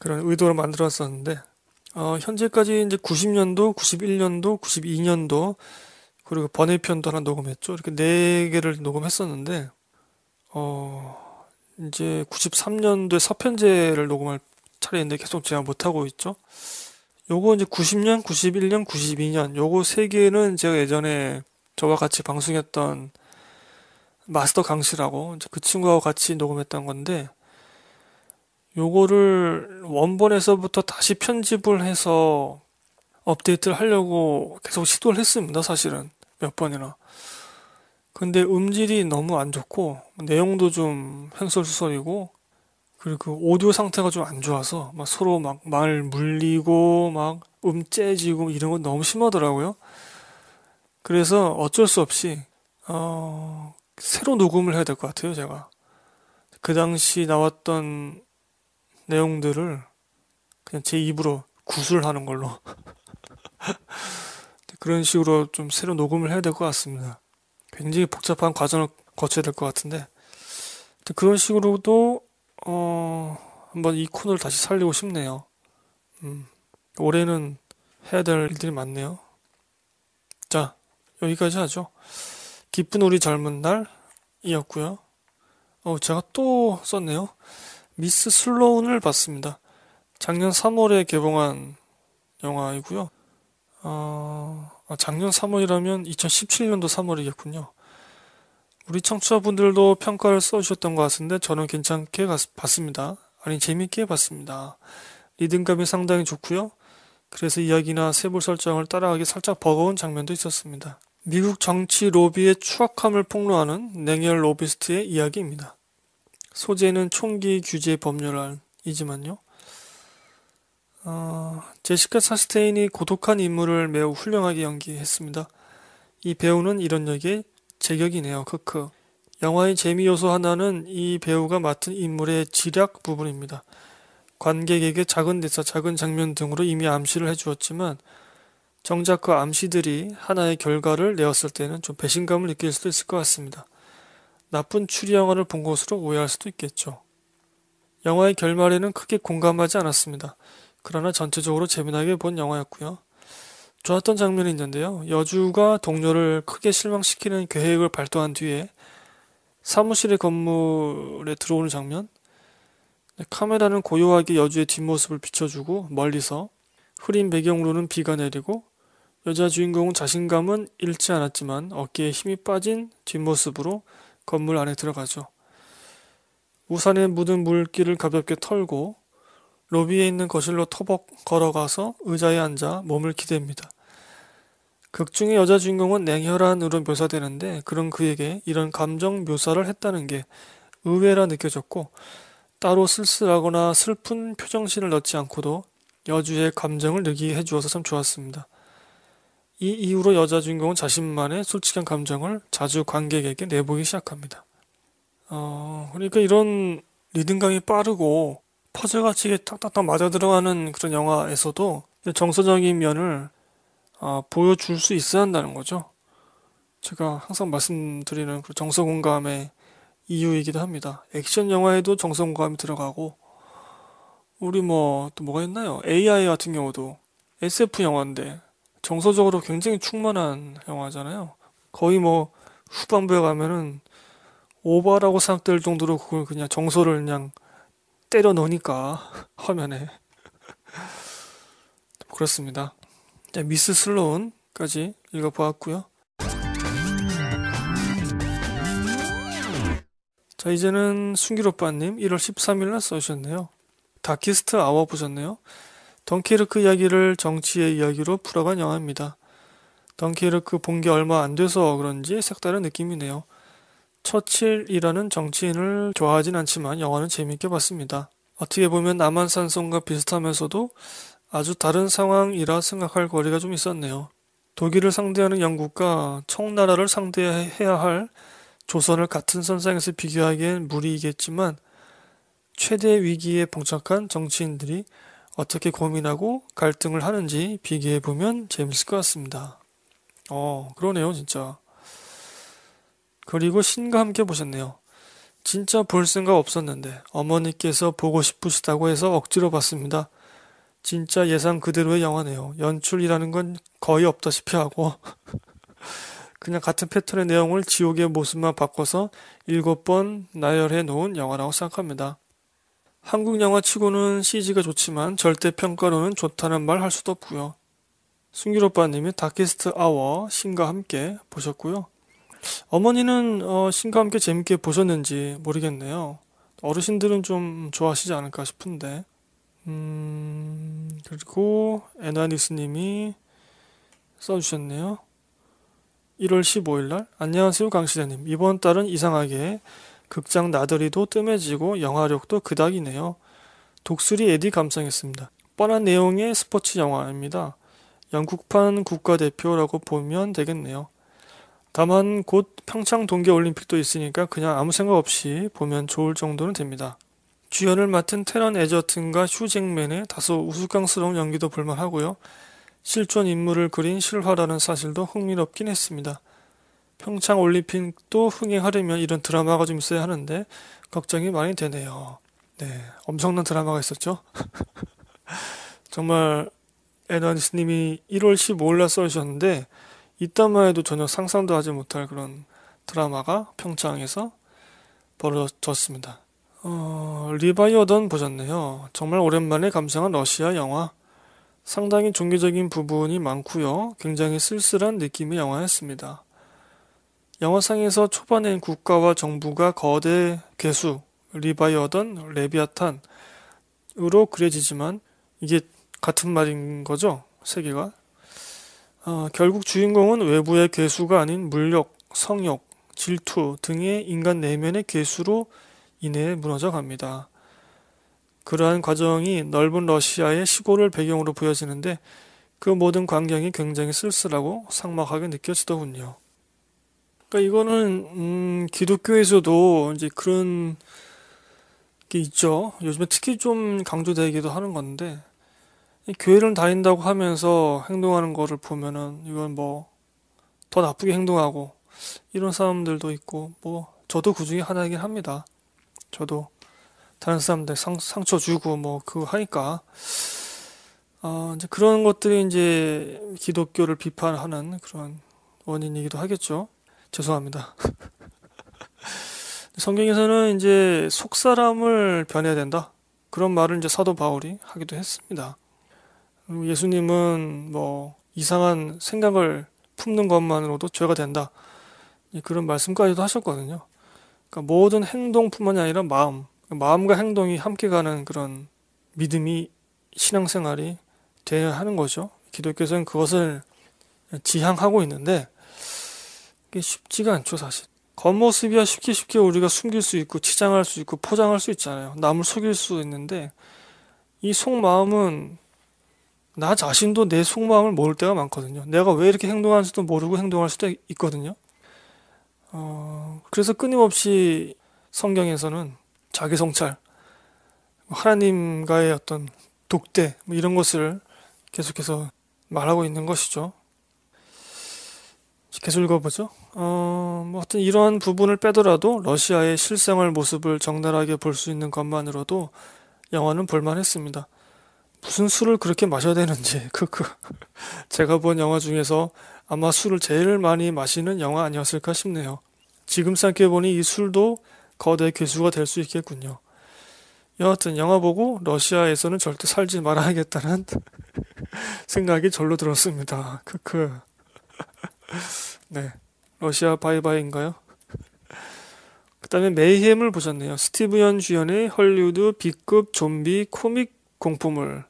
A: 그런 의도로 만들었었는데, 어, 현재까지 이제 90년도, 91년도, 92년도, 그리고 번외편도 하나 녹음했죠. 이렇게 네 개를 녹음했었는데, 어, 이제 93년도에 서편제를 녹음할 차례인데 계속 제가 못하고 있죠. 요거 이제 90년, 91년, 92년 요거 세 개는 제가 예전에 저와 같이 방송했던 마스터 강씨라고 그 친구하고 같이 녹음했던 건데 요거를 원본에서부터 다시 편집을 해서 업데이트를 하려고 계속 시도를 했습니다 사실은 몇 번이나 근데 음질이 너무 안 좋고 내용도 좀 횡설수설이고 그리고 그 오디오 상태가 좀 안 좋아서 막 서로 막 말 물리고 막 음 째지고 이런 건 너무 심하더라고요. 그래서 어쩔 수 없이 어, 새로 녹음을 해야 될 것 같아요, 제가. 그 당시 나왔던 내용들을 그냥 제 입으로 구술하는 걸로. 그런 식으로 좀 새로 녹음을 해야 될 것 같습니다. 굉장히 복잡한 과정을 거쳐야 될 것 같은데. 그런 식으로도 어, 한번 이 콘을 다시 살리고 싶네요. 음, 올해는 해야 될 일들이 많네요. 자, 여기까지 하죠. 기쁜 우리 젊은 날이었고요. 어, 제가 또 썼네요. 미스 슬로운을 봤습니다. 작년 3월에 개봉한 영화이고요. 어, 아, 작년 3월이라면 2017년도 3월이겠군요. 우리 청취자분들도 평가를 써주셨던 것 같은데 저는 괜찮게 봤습니다. 아니 재밌게 봤습니다. 리듬감이 상당히 좋고요. 그래서 이야기나 세부 설정을 따라하기 살짝 버거운 장면도 있었습니다. 미국 정치 로비의 추악함을 폭로하는 냉혈 로비스트의 이야기입니다. 소재는 총기 규제 법률안이지만요. 어, 제시카 사스테인이 고독한 인물을 매우 훌륭하게 연기했습니다. 이 배우는 이런 역에 제격이네요. 크크. 영화의 재미 요소 하나는 이 배우가 맡은 인물의 지략 부분입니다. 관객에게 작은 대사, 작은 장면 등으로 이미 암시를 해주었지만 정작 그 암시들이 하나의 결과를 내었을 때는 좀 배신감을 느낄 수도 있을 것 같습니다. 나쁜 추리 영화를 본 것으로 오해할 수도 있겠죠. 영화의 결말에는 크게 공감하지 않았습니다. 그러나 전체적으로 재미나게 본 영화였고요. 좋았던 장면이 있는데요. 여주가 동료를 크게 실망시키는 계획을 발도한 뒤에 사무실의 건물에 들어오는 장면. 네, 카메라는 고요하게 여주의 뒷모습을 비춰주고 멀리서 흐린 배경으로는 비가 내리고 여자 주인공은 자신감은 잃지 않았지만 어깨에 힘이 빠진 뒷모습으로 건물 안에 들어가죠. 우산에 묻은 물기를 가볍게 털고 로비에 있는 거실로 터벅 걸어가서 의자에 앉아 몸을 기댑니다. 극중의 여자 주인공은 냉혈한으로 묘사되는데 그런 그에게 이런 감정 묘사를 했다는 게 의외라 느껴졌고 따로 쓸쓸하거나 슬픈 표정신을 넣지 않고도 여주의 감정을 느끼게 해주어서 참 좋았습니다. 이 이후로 여자 주인공은 자신만의 솔직한 감정을 자주 관객에게 내보기 시작합니다. 어, 그러니까 이런 리듬감이 빠르고 퍼즐같이 딱딱딱 맞아 들어가는 그런 영화에서도 정서적인 면을 어, 보여줄 수 있어야 한다는 거죠. 제가 항상 말씀드리는 그 정서 공감의 이유이기도 합니다. 액션 영화에도 정서 공감이 들어가고 우리 뭐 또 뭐가 있나요? AI 같은 경우도 SF 영화인데 정서적으로 굉장히 충만한 영화잖아요. 거의 뭐 후반부에 가면은 오버라고 생각될 정도로 그걸 그냥 정서를 그냥 때려 넣으니까 화면에 그렇습니다. 자, 미스 슬로운까지 읽어보았고요. 자 이제는 순기로빠님 1월 13일날 써주셨네요. 다키스트 아워 보셨네요. 덩케르크 이야기를 정치의 이야기로 풀어간 영화입니다. 덩케르크 본 게 얼마 안 돼서 그런지 색다른 느낌이네요. 처칠이라는 정치인을 좋아하진 않지만 영화는 재밌게 봤습니다. 어떻게 보면 남한산성과 비슷하면서도 아주 다른 상황이라 생각할 거리가 좀 있었네요. 독일을 상대하는 영국과 청나라를 상대해야 할 조선을 같은 선상에서 비교하기엔 무리이겠지만 최대 위기에 봉착한 정치인들이 어떻게 고민하고 갈등을 하는지 비교해보면 재밌을 것 같습니다. 어, 그러네요, 진짜. 그리고 신과 함께 보셨네요. 진짜 볼 생각 없었는데 어머니께서 보고 싶으시다고 해서 억지로 봤습니다. 진짜 예상 그대로의 영화네요. 연출이라는 건 거의 없다시피 하고 그냥 같은 패턴의 내용을 지옥의 모습만 바꿔서 일곱 번 나열해 놓은 영화라고 생각합니다. 한국 영화 치고는 CG가 좋지만 절대 평가로는 좋다는 말 할 수도 없고요. 승규 오빠님이 다키스트 아워 신과 함께 보셨고요. 어머니는 어, 신과 함께 재밌게 보셨는지 모르겠네요. 어르신들은 좀 좋아하시지 않을까 싶은데. 음, 그리고 에나닉스님이 써주셨네요. 1월 15일 날 안녕하세요 강시대님. 이번 달은 이상하게 극장 나들이도 뜸해지고 영화력도 그닥이네요. 독수리 에디 감상했습니다. 뻔한 내용의 스포츠 영화입니다. 영국판 국가대표라고 보면 되겠네요. 다만 곧 평창 동계올림픽도 있으니까 그냥 아무 생각 없이 보면 좋을 정도는 됩니다. 주연을 맡은 테런 에저튼과 휴잭맨의 다소 우스꽝스러운 연기도 볼만하고요. 실존 인물을 그린 실화라는 사실도 흥미롭긴 했습니다. 평창 올림픽도 흥행하려면 이런 드라마가 좀 있어야 하는데 걱정이 많이 되네요. 네, 엄청난 드라마가 있었죠. 정말 에드완스님이 1월 15일 날 써주셨는데 이따만 해도 전혀 상상도 하지 못할 그런 드라마가 평창에서 벌어졌습니다. 어, 리바이어던 보셨네요. 정말 오랜만에 감상한 러시아 영화. 상당히 종교적인 부분이 많고요. 굉장히 쓸쓸한 느낌의 영화였습니다. 영화상에서 초반엔 국가와 정부가 거대 괴수, 리바이어던, 레비아탄으로 그려지지만 이게 같은 말인 거죠? 세계가 아, 결국 주인공은 외부의 괴수가 아닌 물력, 성욕, 질투 등의 인간 내면의 괴수로 인해 무너져 갑니다. 그러한 과정이 넓은 러시아의 시골을 배경으로 보여지는데 그 모든 광경이 굉장히 쓸쓸하고 상막하게 느껴지더군요. 그러니까 이거는 음, 기독교에서도 이제 그런 게 있죠. 요즘에 특히 좀 강조되기도 하는 건데 교회를 다닌다고 하면서 행동하는 거를 보면은 이건 뭐 더 나쁘게 행동하고 이런 사람들도 있고 뭐 저도 그 중에 하나이긴 합니다. 저도 다른 사람들 상, 상처 주고 뭐 그거 하니까 어, 이제 그런 것들이 이제 기독교를 비판하는 그런 원인이기도 하겠죠. 죄송합니다. 성경에서는 이제 속 사람을 변해야 된다. 그런 말을 이제 사도 바울이 하기도 했습니다. 예수님은 뭐 이상한 생각을 품는 것만으로도 죄가 된다. 그런 말씀까지도 하셨거든요. 그러니까 모든 행동뿐만이 아니라 마음, 마음과 행동이 함께 가는 그런 믿음이 신앙생활이 돼야 하는 거죠. 기독교에서는 그것을 지향하고 있는데 이게 쉽지가 않죠, 사실. 겉모습이야 쉽게 쉽게 우리가 숨길 수 있고 치장할 수 있고 포장할 수 있잖아요. 남을 속일 수 있는데 이 속마음은 나 자신도 내 속마음을 모를 때가 많거든요. 내가 왜 이렇게 행동하는지도 모르고 행동할 수도 있거든요. 어, 그래서 끊임없이 성경에서는 자기 성찰, 뭐 하나님과의 어떤 독대, 뭐 이런 것을 계속해서 말하고 있는 것이죠. 계속 읽어보죠. 어, 뭐 하여튼 이러한 부분을 빼더라도 러시아의 실생활 모습을 적나라하게 볼 수 있는 것만으로도 영화는 볼만했습니다. 무슨 술을 그렇게 마셔야 되는지 그그 그, 제가 본 영화 중에서 아마 술을 제일 많이 마시는 영화 아니었을까 싶네요. 지금 생각해보니 이 술도 거대 괴수가 될 수 있겠군요. 여하튼 영화 보고 러시아에서는 절대 살지 말아야겠다는 생각이 절로 들었습니다. 크크. 그, 그. 네. 러시아 바이바이인가요? 그 다음에 메이햄을 보셨네요. 스티브 연 주연의 헐리우드 B급 좀비 코믹 공포물.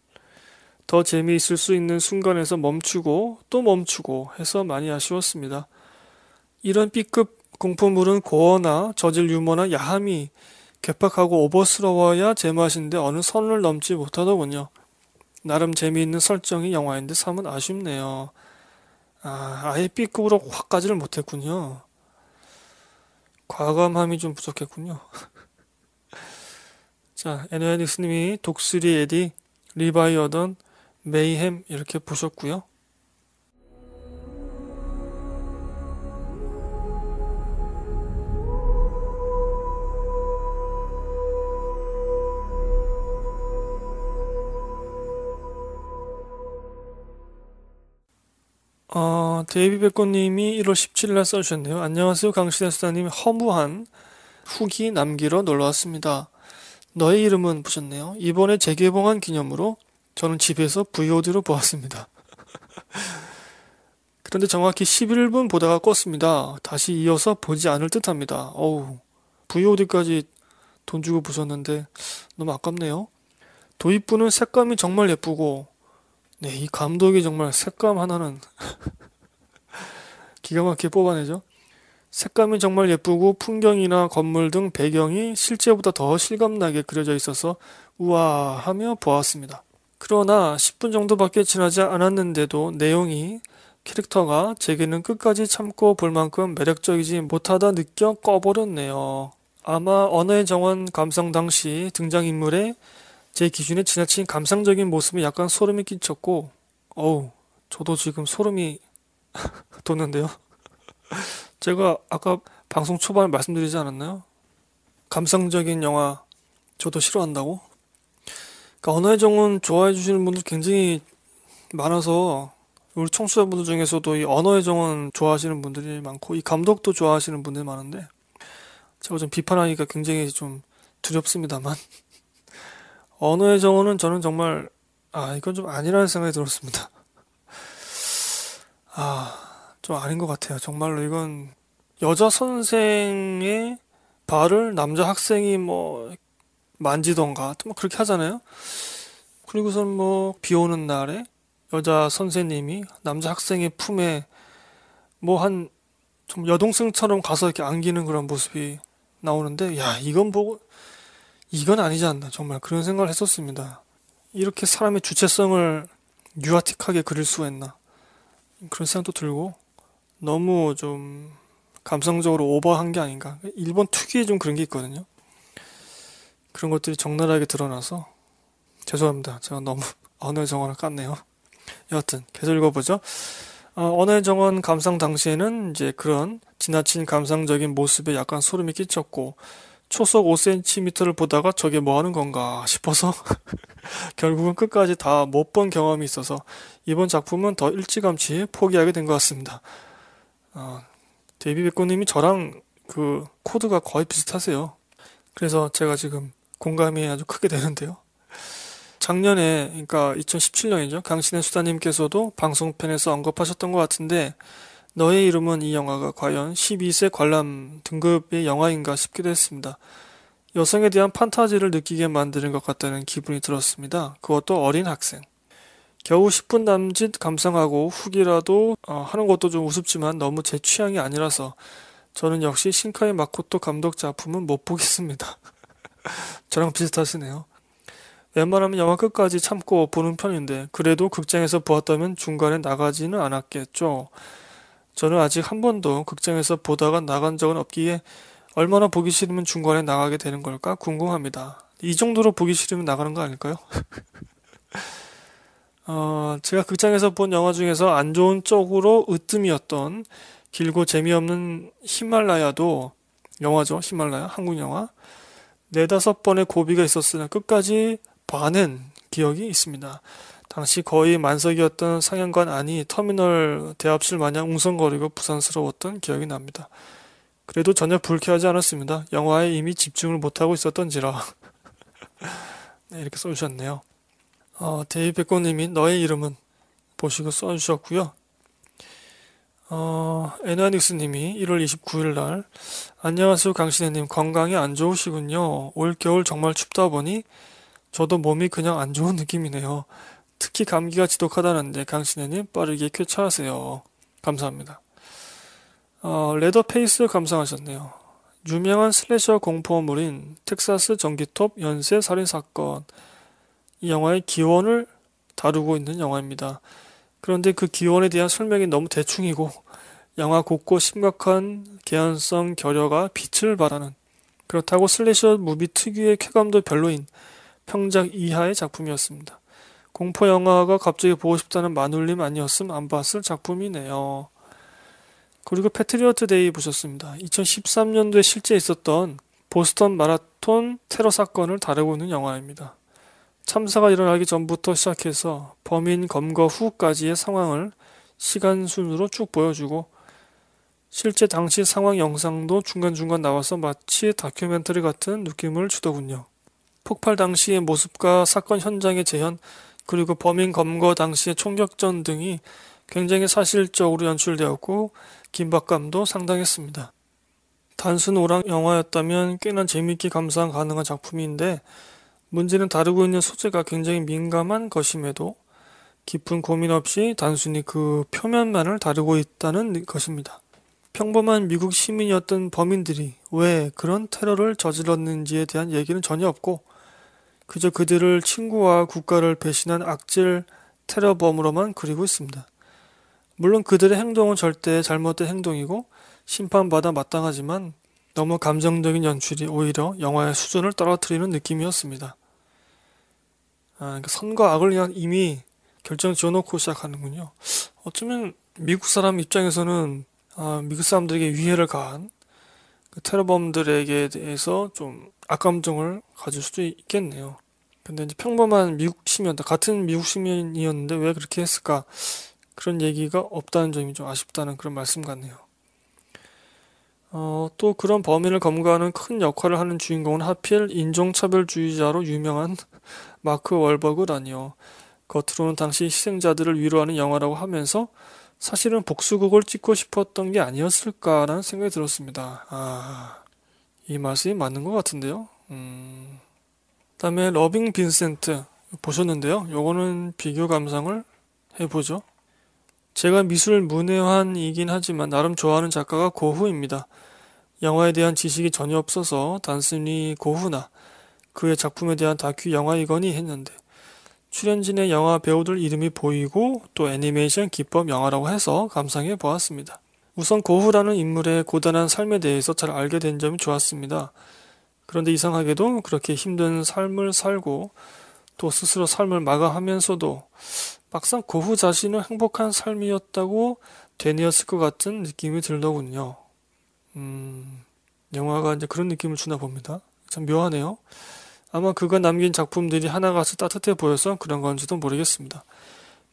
A: 더 재미있을 수 있는 순간에서 멈추고 또 멈추고 해서 많이 아쉬웠습니다. 이런 B급 공포물은 고어나 저질 유머나 야함이 개팍하고 오버스러워야 제맛인데 어느 선을 넘지 못하더군요. 나름 재미있는 설정이 영화인데 삼은 아쉽네요. 아, 아예 B급으로 확 가지를 못했군요. 과감함이 좀 부족했군요. 자, 에너에닉스님이 독수리 에디, 리바이 어던, 메이햄 이렇게 보셨고요. 어, 데이비백꽃님이 1월 17일날 써주셨네요. 안녕하세요. 강신혜 수사님 허무한 후기 남기러 놀러왔습니다. 너의 이름은 보셨네요. 이번에 재개봉한 기념으로 저는 집에서 VOD로 보았습니다. 그런데 정확히 11분 보다가 껐습니다. 다시 이어서 보지 않을 듯 합니다. 어우, VOD까지 돈 주고 보셨는데 너무 아깝네요. 도입부는 색감이 정말 예쁘고, 네, 이 감독이 정말 색감 하나는 기가 막히게 뽑아내죠. 색감이 정말 예쁘고 풍경이나 건물 등 배경이 실제보다 더 실감나게 그려져 있어서 우와 하며 보았습니다. 그러나 10분 정도밖에 지나지 않았는데도 내용이 캐릭터가 제게는 끝까지 참고 볼 만큼 매력적이지 못하다 느껴 꺼버렸네요. 아마 언어의 정원 감상 당시 등장인물의 제 기준에 지나친 감상적인 모습이 약간 소름이 끼쳤고, 어우, 저도 지금 소름이 돋는데요. 제가 아까 방송 초반에 말씀드리지 않았나요? 감상적인 영화 저도 싫어한다고? 그러니까 언어의 정원 좋아해 주시는 분들 굉장히 많아서 우리 청취자분들 중에서도 이 언어의 정원 좋아하시는 분들이 많고 이 감독도 좋아하시는 분들이 많은데 제가 좀 비판하기가 굉장히 좀 두렵습니다만 언어의 정원은 저는 정말 아 이건 좀 아니라는 생각이 들었습니다. 아 좀 아닌 것 같아요. 정말로 이건 여자 선생의 발을 남자 학생이 뭐 만지던가 뭐 그렇게 하잖아요. 그리고선 뭐비 오는 날에 여자 선생님이 남자 학생의 품에 뭐 한 좀 여동생처럼 가서 이렇게 안기는 그런 모습이 나오는데 야 이건 보고 뭐 이건 아니지 않나 정말 그런 생각을 했었습니다. 이렇게 사람의 주체성을 뉴아틱하게 그릴 수가 있나 그런 생각도 들고 너무 좀 감성적으로 오버한 게 아닌가 일본 특유의 좀 그런 게 있거든요. 그런 것들이 적나라하게 드러나서 죄송합니다. 제가 너무 언어의 정원을 깠네요. 여하튼 계속 읽어보죠. 어, 언어의 정원 감상 당시에는 이제 그런 지나친 감상적인 모습에 약간 소름이 끼쳤고 초속 5cm를 보다가 저게 뭐 하는 건가 싶어서 결국은 끝까지 다 못 본 경험이 있어서 이번 작품은 더 일찌감치 포기하게 된 것 같습니다. 어, 데뷔비 백고님이 저랑 그 코드가 거의 비슷하세요. 그래서 제가 지금 공감이 아주 크게 되는데요. 작년에 그러니까 2017년이죠. 강신의 수다님께서도 방송편에서 언급하셨던 것 같은데 너의 이름은 이 영화가 과연 12세 관람 등급의 영화인가 싶기도 했습니다. 여성에 대한 판타지를 느끼게 만드는 것 같다는 기분이 들었습니다. 그것도 어린 학생. 겨우 10분 남짓 감상하고 후기라도 어, 하는 것도 좀 우습지만 너무 제 취향이 아니라서 저는 역시 신카이 마코토 감독 작품은 못 보겠습니다. 저랑 비슷하시네요. 웬만하면 영화 끝까지 참고 보는 편인데 그래도 극장에서 보았다면 중간에 나가지는 않았겠죠. 저는 아직 한 번도 극장에서 보다가 나간 적은 없기에 얼마나 보기 싫으면 중간에 나가게 되는 걸까 궁금합니다. 이 정도로 보기 싫으면 나가는 거 아닐까요? 어, 제가 극장에서 본 영화 중에서 안 좋은 쪽으로 으뜸이었던 길고 재미없는 히말라야도 영화죠. 히말라야 한국 영화. 네다섯 번의 고비가 있었으나 끝까지 반은 기억이 있습니다. 당시 거의 만석이었던 상영관 안이 터미널 대합실 마냥 웅성거리고 부산스러웠던 기억이 납니다. 그래도 전혀 불쾌하지 않았습니다. 영화에 이미 집중을 못하고 있었던지라. 네, 이렇게 써주셨네요. 어, 데이백고님이 너의 이름은 보시고 써주셨고요. 어, 에나닉스님이 1월 29일 날 안녕하세요 강신혜님 건강이 안 좋으시군요. 올겨울 정말 춥다 보니 저도 몸이 그냥 안 좋은 느낌이네요. 특히 감기가 지독하다는데 강신혜님 빠르게 쾌차하세요. 감사합니다. 어, 레더페이스 감상하셨네요. 유명한 슬래셔 공포물인 텍사스 전기톱 연쇄 살인 사건 이 영화의 기원을 다루고 있는 영화입니다. 그런데 그 기원에 대한 설명이 너무 대충이고 영화 곳곳 심각한 개연성 결여가 빛을 발하는 그렇다고 슬래셔 무비 특유의 쾌감도 별로인 평작 이하의 작품이었습니다. 공포 영화가 갑자기 보고 싶다는 만울림 아니었음 안 봤을 작품이네요. 그리고 패트리어트 데이 보셨습니다. 2013년도에 실제 있었던 보스턴 마라톤 테러 사건을 다루고 있는 영화입니다. 참사가 일어나기 전부터 시작해서 범인 검거 후까지의 상황을 시간 순으로 쭉 보여주고 실제 당시 상황 영상도 중간중간 나와서 마치 다큐멘터리 같은 느낌을 주더군요. 폭발 당시의 모습과 사건 현장의 재현, 그리고 범인 검거 당시의 총격전 등이 굉장히 사실적으로 연출되었고, 긴박감도 상당했습니다. 단순 오락 영화였다면 꽤나 재미있게 감상 가능한 작품인데, 문제는 다루고 있는 소재가 굉장히 민감한 것임에도 깊은 고민 없이 단순히 그 표면만을 다루고 있다는 것입니다. 평범한 미국 시민이었던 범인들이 왜 그런 테러를 저질렀는지에 대한 얘기는 전혀 없고 그저 그들을 친구와 국가를 배신한 악질 테러범으로만 그리고 있습니다. 물론 그들의 행동은 절대 잘못된 행동이고 심판받아 마땅하지만 너무 감정적인 연출이 오히려 영화의 수준을 떨어뜨리는 느낌이었습니다. 아, 그러니까 선과 악을 위한 이미 결정을 지어놓고 시작하는군요. 어쩌면 미국 사람 입장에서는 아, 미국 사람들에게 위해를 가한 그 테러범들에게 대해서 좀 악감정을 가질 수도 있겠네요. 근데 이제 평범한 미국 시민, 같은 미국 시민이었는데 왜 그렇게 했을까? 그런 얘기가 없다는 점이 좀 아쉽다는 그런 말씀 같네요. 어, 또 그런 범인을 검거하는 큰 역할을 하는 주인공은 하필 인종차별주의자로 유명한 마크 월버그 라니요. 겉으로는 당시 희생자들을 위로하는 영화라고 하면서 사실은 복수극을 찍고 싶었던 게 아니었을까라는 생각이 들었습니다. 아, 이 말씀이 맞는 것 같은데요. 음. 다음에 러빙 빈센트 보셨는데요. 요거는 비교 감상을 해보죠. 제가 미술 문외한이긴 하지만 나름 좋아하는 작가가 고흐입니다. 영화에 대한 지식이 전혀 없어서 단순히 고흐나 그의 작품에 대한 다큐 영화이거니 했는데 출연진의 영화 배우들 이름이 보이고 또 애니메이션 기법 영화라고 해서 감상해 보았습니다. 우선 고후라는 인물의 고단한 삶에 대해서 잘 알게 된 점이 좋았습니다. 그런데 이상하게도 그렇게 힘든 삶을 살고 또 스스로 삶을 마감하면서도 막상 고후 자신은 행복한 삶이었다고 되뇌었을 것 같은 느낌이 들더군요. 음, 영화가 이제 그런 느낌을 주나 봅니다. 참 묘하네요. 아마 그가 남긴 작품들이 하나같이 따뜻해 보여서 그런 건지도 모르겠습니다.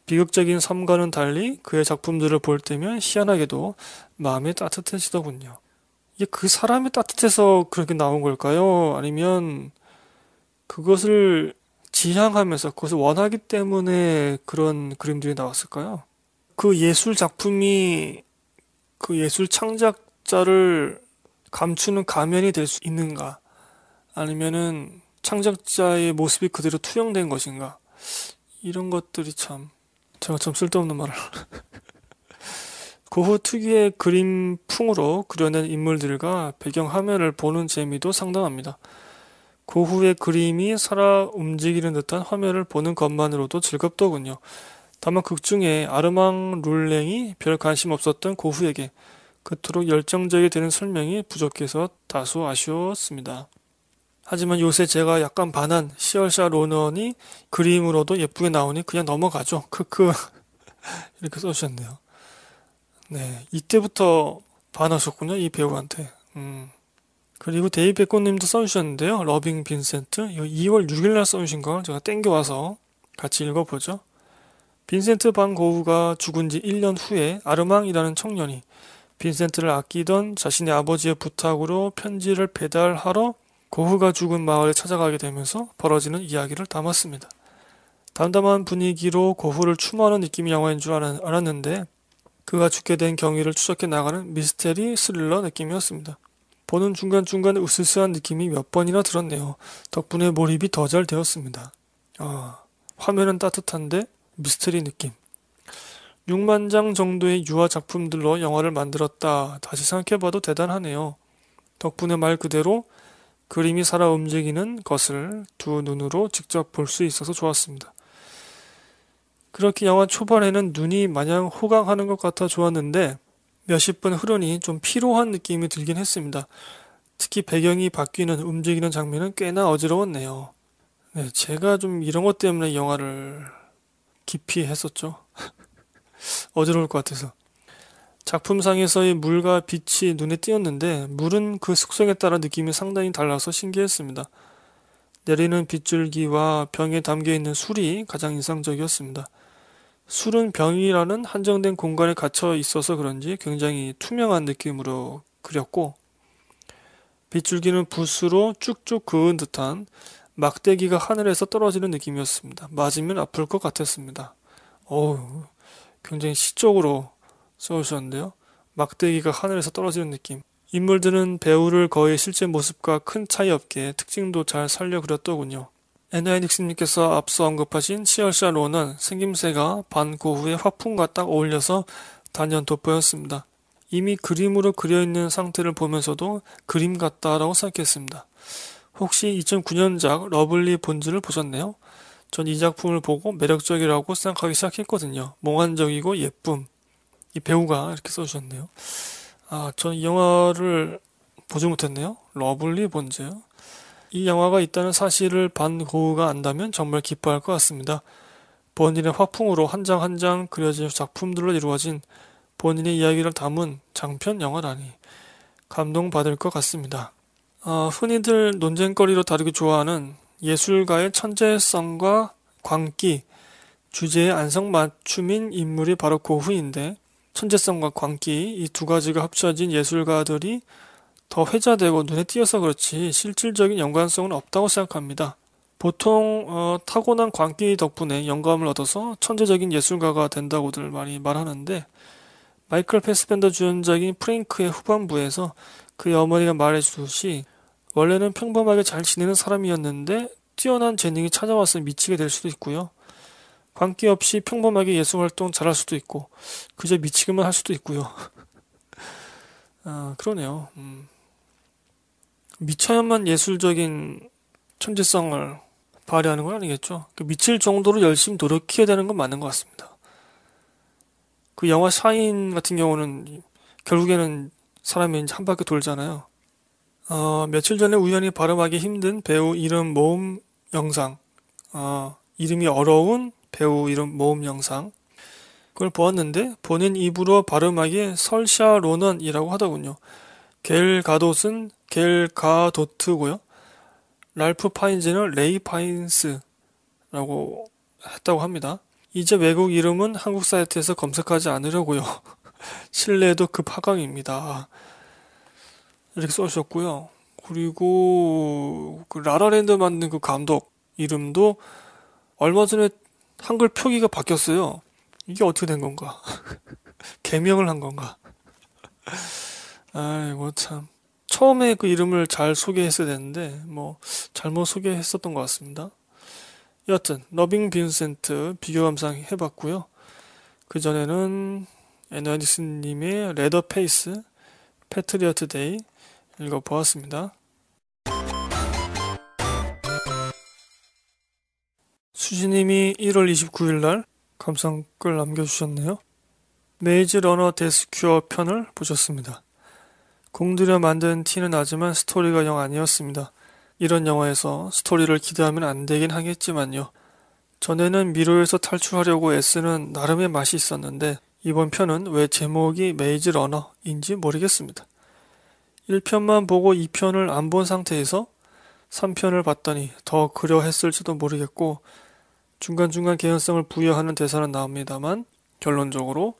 A: 비극적인 섬과는 달리 그의 작품들을 볼 때면 희한하게도 마음이 따뜻해지더군요. 이게 그 사람이 따뜻해서 그렇게 나온 걸까요? 아니면 그것을 지향하면서 그것을 원하기 때문에 그런 그림들이 나왔을까요? 그 예술 작품이 그 예술 창작자를 감추는 가면이 될 수 있는가? 아니면은 창작자의 모습이 그대로 투영된 것인가. 이런 것들이 참, 제가 참 쓸데없는 말을. 그후 특유의 그림풍으로 그려낸 인물들과 배경 화면을 보는 재미도 상당합니다. 그 후의 그림이 살아 움직이는 듯한 화면을 보는 것만으로도 즐겁더군요. 다만 극중에 아르망 룰랭이 별 관심 없었던 고후에게 그토록 열정적이 되는 설명이 부족해서 다소 아쉬웠습니다. 하지만 요새 제가 약간 반한 시얼샤 로넌이 그림으로도 예쁘게 나오니 그냥 넘어가죠. 크크 이렇게 써주셨네요. 네 이때부터 반하셨군요 이 배우한테. 음. 그리고 데이백꽃님도 써주셨는데요. 러빙 빈센트 2월 6일날 써주신 걸 제가 땡겨와서 같이 읽어보죠. 빈센트 반고우가 죽은 지 1년 후에 아르망이라는 청년이 빈센트를 아끼던 자신의 아버지의 부탁으로 편지를 배달하러 고흐가 죽은 마을에 찾아가게 되면서 벌어지는 이야기를 담았습니다. 담담한 분위기로 고흐를 추모하는 느낌의 영화인 줄 알았는데 그가 죽게 된 경위를 추적해 나가는 미스테리 스릴러 느낌이었습니다. 보는 중간중간 으스스한 느낌이 몇 번이나 들었네요. 덕분에 몰입이 더 잘 되었습니다. 아, 화면은 따뜻한데 미스테리 느낌. 6만 장 정도의 유아 작품들로 영화를 만들었다. 다시 생각해봐도 대단하네요. 덕분에 말 그대로 그림이 살아 움직이는 것을 두 눈으로 직접 볼 수 있어서 좋았습니다. 그렇게 영화 초반에는 눈이 마냥 호강하는 것 같아 좋았는데 몇십 분 흐르니 좀 피로한 느낌이 들긴 했습니다. 특히 배경이 바뀌는 움직이는 장면은 꽤나 어지러웠네요. 네, 제가 좀 이런 것 때문에 영화를 기피 했었죠. 어지러울 것 같아서. 작품상에서의 물과 빛이 눈에 띄었는데 물은 그 숙성에 따라 느낌이 상당히 달라서 신기했습니다. 내리는 빗줄기와 병에 담겨 있는 술이 가장 인상적이었습니다. 술은 병이라는 한정된 공간에 갇혀 있어서 그런지 굉장히 투명한 느낌으로 그렸고 빗줄기는 붓으로 쭉쭉 그은 듯한 막대기가 하늘에서 떨어지는 느낌이었습니다. 맞으면 아플 것 같았습니다. 어우, 굉장히 시적으로 써주셨는데요. 막대기가 하늘에서 떨어지는 느낌. 인물들은 배우를 거의 실제 모습과 큰 차이 없게 특징도 잘 살려 그렸더군요. 에나이닉스님께서 앞서 언급하신 시얼샤로는 생김새가 반고후의 화풍과 딱 어울려서 단연 돋보였습니다. 이미 그림으로 그려있는 상태를 보면서도 그림 같다라고 생각했습니다. 혹시 2009년작 러블리 본즈를 보셨네요전 이 작품을 보고 매력적이라고 생각하기 시작했거든요. 몽환적이고 예쁨, 이 배우가 이렇게 써주셨네요. 아, 전이 영화를 보지 못했네요. 러블리 본즈요. 이 영화가 있다는 사실을 반 고흐가 안다면 정말 기뻐할 것 같습니다. 본인의 화풍으로 한 장 한 장 그려진 작품들로 이루어진 본인의 이야기를 담은 장편 영화라니 감동받을 것 같습니다. 어, 흔히들 논쟁거리로 다루기 좋아하는 예술가의 천재성과 광기, 주제의 안성맞춤인 인물이 바로 고흐인데 천재성과 광기 이 두 가지가 합쳐진 예술가들이 더 회자되고 눈에 띄어서 그렇지 실질적인 연관성은 없다고 생각합니다. 보통 어, 타고난 광기 덕분에 영감을 얻어서 천재적인 예술가가 된다고들 많이 말하는데 마이클 패스밴더 주연작인 프랭크의 후반부에서 그의 어머니가 말해주듯이 원래는 평범하게 잘 지내는 사람이었는데 뛰어난 재능이 찾아와서 미치게 될 수도 있고요. 관계 없이 평범하게 예술 활동 잘할 수도 있고 그저 미치기만 할 수도 있고요. 아 그러네요. 음. 미쳐야만 예술적인 천재성을 발휘하는 건 아니겠죠. 그 미칠 정도로 열심히 노력해야 되는 건 맞는 것 같습니다. 그 영화 샤인 같은 경우는 결국에는 사람이 한 바퀴 돌잖아요. 어, 며칠 전에 우연히 발음하기 힘든 배우 이름 모음 영상. 어, 이름이 어려운 배우 이름 모음 영상 그걸 보았는데 본인 입으로 발음하기에 설샤로넌이라고 하더군요. 겔 가돗은 겔 가도트고요. 랄프 파인즈는 레이 파인스라고 했다고 합니다. 이제 외국 이름은 한국 사이트에서 검색하지 않으려고요. 실내에도 급하강입니다. 이렇게 써주셨고요. 그리고 그 라라랜드 만든 그 감독 이름도 얼마 전에 한글 표기가 바뀌었어요. 이게 어떻게 된 건가? 개명을 한 건가? 아이고 참. 처음에 그 이름을 잘 소개했어야 되는데 뭐 잘못 소개했었던 것 같습니다. 여튼 러빙 빈센트 비교 감상 해봤고요. 그 전에는 에너지스님의 레더페이스, 패트리어트 데이 읽어보았습니다. 수지님이 1월 29일 날 감상글 남겨주셨네요. 메이즈 러너 데스큐어 편을 보셨습니다. 공들여 만든 티는 나지만 스토리가 영 아니었습니다. 이런 영화에서 스토리를 기대하면 안 되긴 하겠지만요. 전에는 미로에서 탈출하려고 애쓰는 나름의 맛이 있었는데 이번 편은 왜 제목이 메이즈 러너인지 모르겠습니다. 1편만 보고 2편을 안 본 상태에서 3편을 봤더니 더 그려했을지도 모르겠고 중간중간 개연성을 부여하는 대사는 나옵니다만 결론적으로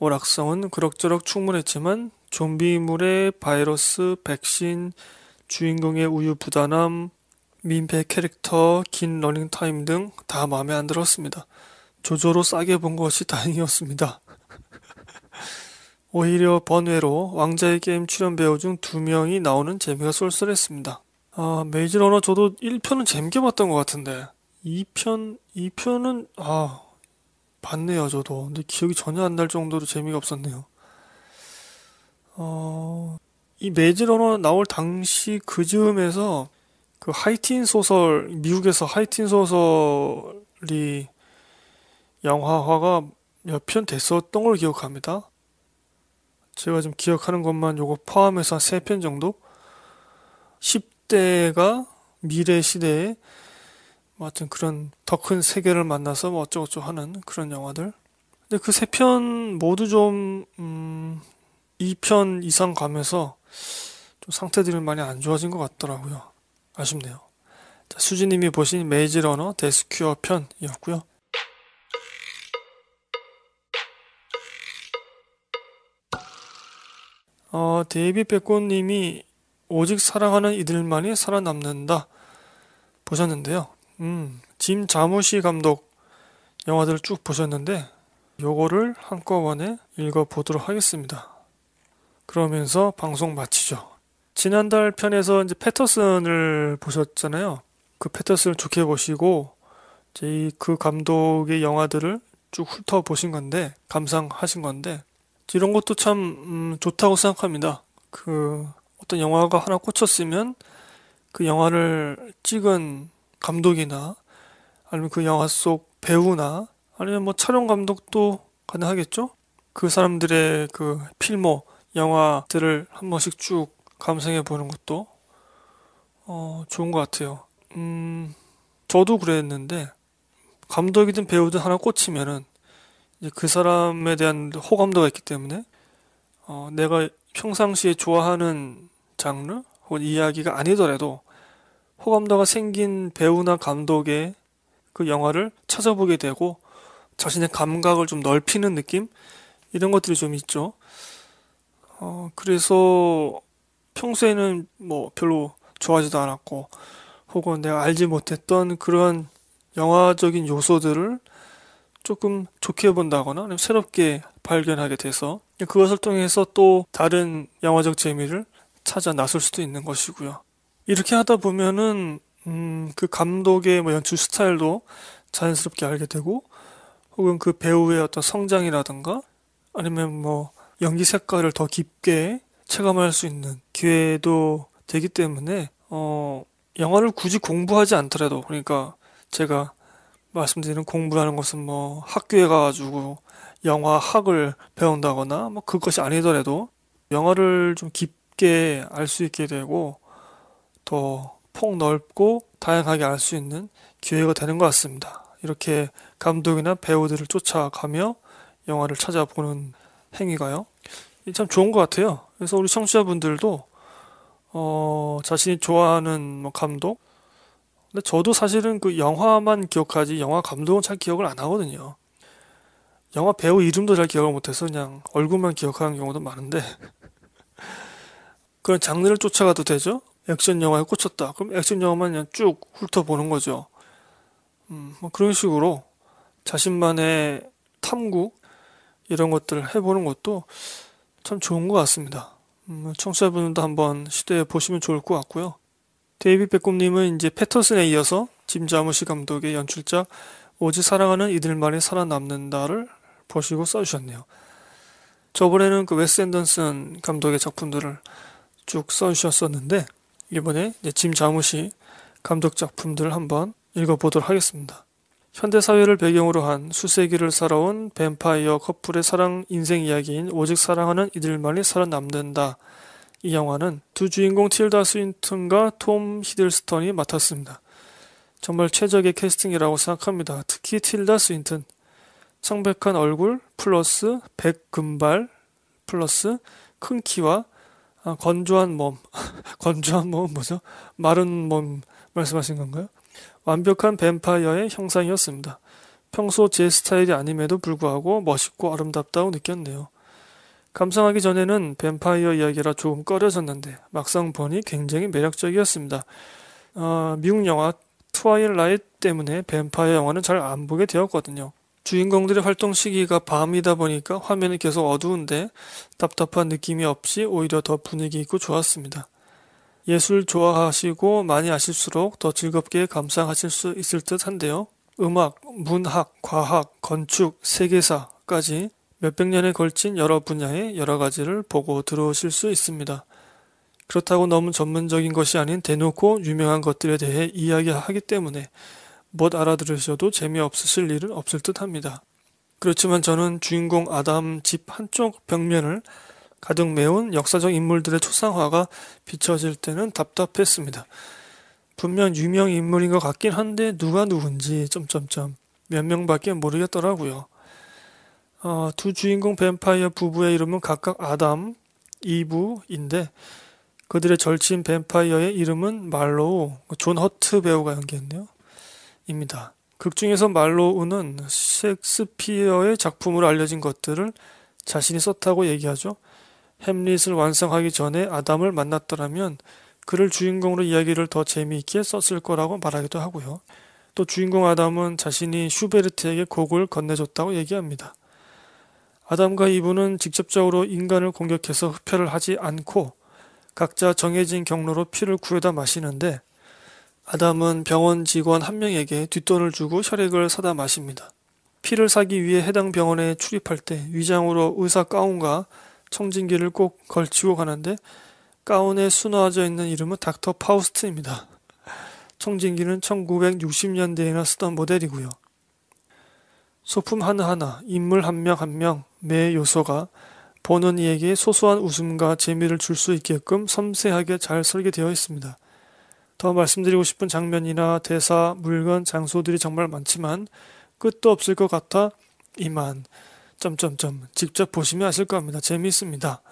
A: 오락성은 그럭저럭 충분했지만 좀비물의 바이러스, 백신, 주인공의 우유 부단함, 민폐 캐릭터, 긴 러닝타임 등 다 마음에 안 들었습니다. 조조로 싸게 본 것이 다행이었습니다. 오히려 번외로 왕자의 게임 출연 배우 중 두 명이 나오는 재미가 쏠쏠했습니다. 아, 메이즈 러너 저도 1편은 재밌게 봤던 것 같은데 2편, 2편은, 아, 봤네요, 저도. 근데 기억이 전혀 안 날 정도로 재미가 없었네요. 어, 이 매질언어 나올 당시 그 즈음에서 그 하이틴 소설, 미국에서 하이틴 소설이 영화화가 몇 편 됐었던 걸 기억합니다. 제가 지금 기억하는 것만 요거 포함해서 한 3편 정도? 10대가 미래 시대에 뭐 하여튼 그런 더 큰 세계를 만나서 뭐 어쩌고저쩌고 하는 그런 영화들. 근데 그 세 편 모두 좀, 음, 2편 이상 가면서 좀 상태들이 많이 안 좋아진 것 같더라고요. 아쉽네요. 자, 수지님이 보신 메이지 러너 데스큐어 편이었고요. 어, 데이비 백곤님이 오직 사랑하는 이들만이 살아남는다 보셨는데요. 음, 짐 자무시 감독 영화들을 쭉 보셨는데 요거를 한꺼번에 읽어보도록 하겠습니다. 그러면서 방송 마치죠. 지난달 편에서 이제 패터슨을 보셨잖아요. 그 패터슨을 좋게 보시고 이제 그 감독의 영화들을 쭉 훑어보신 건데 감상하신 건데 이런 것도 참 음, 좋다고 생각합니다. 그 어떤 영화가 하나 꽂혔으면 그 영화를 찍은 감독이나 아니면 그 영화 속 배우나 아니면 뭐 촬영 감독도 가능하겠죠? 그 사람들의 그 필모, 영화들을 한 번씩 쭉 감상해 보는 것도 어, 좋은 것 같아요. 음, 저도 그랬는데 감독이든 배우든 하나 꽂히면은 이제 그 사람에 대한 호감도가 있기 때문에 어, 내가 평상시에 좋아하는 장르 혹은 이야기가 아니더라도 호감도가 생긴 배우나 감독의 그 영화를 찾아보게 되고 자신의 감각을 좀 넓히는 느낌 이런 것들이 좀 있죠. 어, 그래서 평소에는 뭐 별로 좋아하지도 않았고 혹은 내가 알지 못했던 그런 영화적인 요소들을 조금 좋게 본다거나 아니면 새롭게 발견하게 돼서 그것을 통해서 또 다른 영화적 재미를 찾아 나설 수도 있는 것이고요. 이렇게 하다 보면은 음, 그 감독의 뭐 연출 스타일도 자연스럽게 알게 되고 혹은 그 배우의 어떤 성장이라든가 아니면 뭐 연기 색깔을 더 깊게 체감할 수 있는 기회도 되기 때문에 어 영화를 굳이 공부하지 않더라도 그러니까 제가 말씀드리는 공부라는 것은 뭐 학교에 가가지고 영화학을 배운다거나 뭐 그것이 아니더라도 영화를 좀 깊게 알 수 있게 되고 더 폭넓고 다양하게 알 수 있는 기회가 되는 것 같습니다. 이렇게 감독이나 배우들을 쫓아가며 영화를 찾아보는 행위가요. 참 좋은 것 같아요. 그래서 우리 청취자분들도 어, 자신이 좋아하는 뭐 감독. 근데 저도 사실은 그 영화만 기억하지 영화 감독은 잘 기억을 안 하거든요. 영화 배우 이름도 잘 기억을 못해서 그냥 얼굴만 기억하는 경우도 많은데 그런 장르를 쫓아가도 되죠. 액션 영화에 꽂혔다. 그럼 액션 영화만 그냥 쭉 훑어보는 거죠. 음, 뭐 그런 식으로 자신만의 탐구 이런 것들을 해보는 것도 참 좋은 것 같습니다. 음, 청취자분들도 한번 시도해 보시면 좋을 것 같고요. 데이비 백곰님은 이제 패터슨에 이어서 짐 자무시 감독의 연출작 오직 사랑하는 이들만이 살아남는다를 보시고 써주셨네요. 저번에는 그 웨스 앤던슨 감독의 작품들을 쭉 써주셨었는데 이번에 짐 자무시 감독 작품들을 한번 읽어보도록 하겠습니다. 현대사회를 배경으로 한 수세기를 살아온 뱀파이어 커플의 사랑 인생 이야기인 오직 사랑하는 이들만이 살아남는다. 이 영화는 두 주인공 틸다 스윈튼과 톰 히들스턴이 맡았습니다. 정말 최적의 캐스팅이라고 생각합니다. 특히 틸다 스윈튼. 창백한 얼굴 플러스 백금발 플러스 큰 키와 아, 건조한 몸, 건조한 몸 뭐죠? 마른 몸 말씀하신 건가요? 완벽한 뱀파이어의 형상이었습니다. 평소 제 스타일이 아님에도 불구하고 멋있고 아름답다고 느꼈네요. 감상하기 전에는 뱀파이어 이야기라 조금 꺼려졌는데 막상 보니 굉장히 매력적이었습니다. 어, 미국 영화 트와일라이트 때문에 뱀파이어 영화는 잘 안 보게 되었거든요. 주인공들의 활동 시기가 밤이다 보니까 화면이 계속 어두운데 답답한 느낌이 없이 오히려 더 분위기 있고 좋았습니다. 예술 좋아하시고 많이 아실수록 더 즐겁게 감상하실 수 있을 듯 한데요. 음악, 문학, 과학, 건축, 세계사까지 몇 백 년에 걸친 여러 분야의 여러 가지를 보고 들어오실 수 있습니다. 그렇다고 너무 전문적인 것이 아닌 대놓고 유명한 것들에 대해 이야기하기 때문에 못 알아들으셔도 재미없으실 일은 없을 듯 합니다. 그렇지만 저는 주인공 아담 집 한쪽 벽면을 가득 메운 역사적 인물들의 초상화가 비춰질 때는 답답했습니다. 분명 유명 인물인 것 같긴 한데 누가 누군지 점점점 몇 명밖에 모르겠더라고요. 어, 두 주인공 뱀파이어 부부의 이름은 각각 아담, 이브인데 그들의 절친 뱀파이어의 이름은 말로우, 존 허트 배우가 연기했네요. 입니다. 극 중에서 말로우는 셰익스피어의 작품으로 알려진 것들을 자신이 썼다고 얘기하죠. 햄릿을 완성하기 전에 아담을 만났더라면 그를 주인공으로 이야기를 더 재미있게 썼을 거라고 말하기도 하고요. 또 주인공 아담은 자신이 슈베르트에게 곡을 건네줬다고 얘기합니다. 아담과 이브는 직접적으로 인간을 공격해서 흡혈을 하지 않고 각자 정해진 경로로 피를 구해다 마시는데 아담은 병원 직원 한 명에게 뒷돈을 주고 혈액을 사다 마십니다. 피를 사기 위해 해당 병원에 출입할 때 위장으로 의사 가운과 청진기를 꼭 걸치고 가는데 가운에 수놓아져 있는 이름은 닥터 파우스트입니다. 청진기는 1960년대에나 쓰던 모델이고요. 소품 하나하나, 인물 한 명 한 명, 매 요소가 보는 이에게 소소한 웃음과 재미를 줄 수 있게끔 섬세하게 잘 설계되어 있습니다. 더 말씀드리고 싶은 장면이나 대사, 물건, 장소들이 정말 많지만 끝도 없을 것 같아 이만 점점점 직접 보시면 아실 겁니다. 재미있습니다.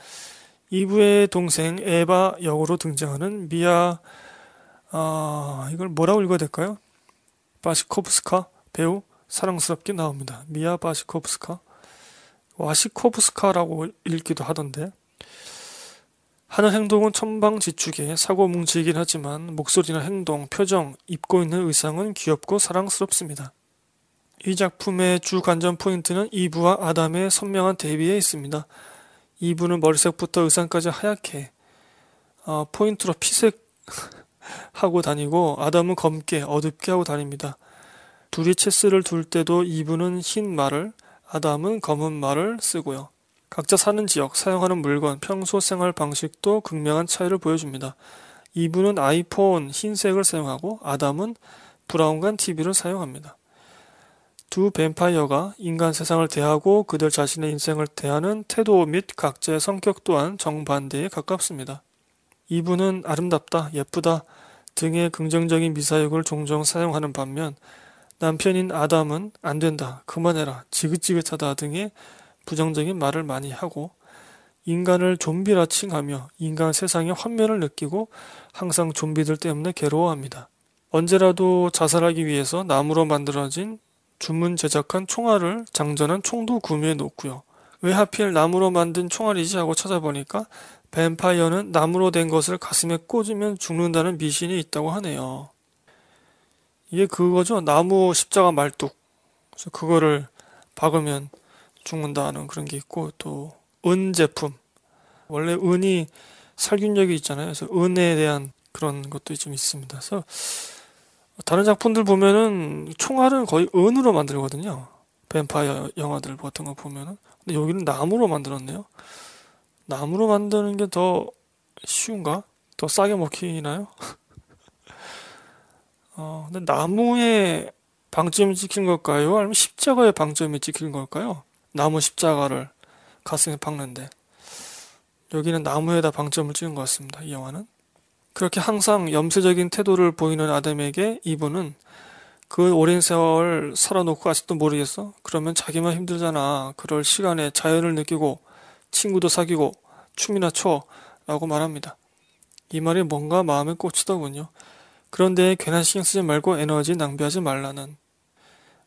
A: 2부의 동생 에바 역으로 등장하는 미아 아 이걸 뭐라고 읽어야 될까요? 바시코프스카 배우 사랑스럽게 나옵니다. 미아 바시코프스카 와시코프스카라고 읽기도 하던데 하는 행동은 천방지축의 사고뭉치이긴 하지만 목소리나 행동, 표정, 입고 있는 의상은 귀엽고 사랑스럽습니다. 이 작품의 주 관전 포인트는 이브와 아담의 선명한 대비에 있습니다. 이브는 머리색부터 의상까지 하얗게 어, 포인트로 피색 하고 다니고 아담은 검게 어둡게 하고 다닙니다. 둘이 체스를 둘 때도 이브는 흰 말을 아담은 검은 말을 쓰고요. 각자 사는 지역, 사용하는 물건, 평소 생활 방식도 극명한 차이를 보여줍니다. 이분은 아이폰 흰색을 사용하고 아담은 브라운 관 TV를 사용합니다. 두 뱀파이어가 인간 세상을 대하고 그들 자신의 인생을 대하는 태도 및 각자의 성격 또한 정반대에 가깝습니다. 이분은 아름답다, 예쁘다 등의 긍정적인 미사역을 종종 사용하는 반면 남편인 아담은 안 된다, 그만해라, 지긋지긋하다 등의 부정적인 말을 많이 하고 인간을 좀비라 칭하며 인간 세상의 환멸을 느끼고 항상 좀비들 때문에 괴로워합니다. 언제라도 자살하기 위해서 나무로 만들어진 주문 제작한 총알을 장전한 총도 구매해 놓고요. 왜 하필 나무로 만든 총알이지 하고 찾아보니까 뱀파이어는 나무로 된 것을 가슴에 꽂으면 죽는다는 미신이 있다고 하네요. 이게 그거죠. 나무 십자가 말뚝. 그래서 그거를 박으면 죽는다는 그런 게 있고 또 은 제품 원래 은이 살균력이 있잖아요. 그래서 은에 대한 그런 것도 좀 있습니다. 그래서 다른 작품들 보면은 총알은 거의 은으로 만들거든요. 뱀파이어 영화들 같은 거 보면은 근데 여기는 나무로 만들었네요. 나무로 만드는 게 더 쉬운가? 더 싸게 먹히나요? 어, 근데 나무에 방점이 찍힌 걸까요? 아니면 십자가에 방점이 찍힌 걸까요? 나무 십자가를 가슴에 박는데 여기는 나무에다 방점을 찍은 것 같습니다. 이 영화는 그렇게 항상 염세적인 태도를 보이는 아담에게 이분은 그 오랜 세월 살아놓고 아직도 모르겠어? 그러면 자기만 힘들잖아. 그럴 시간에 자연을 느끼고 친구도 사귀고 춤이나 춰 라고 말합니다. 이 말이 뭔가 마음에 꽂히더군요. 그런데 괜한 신경 쓰지 말고 에너지 낭비하지 말라는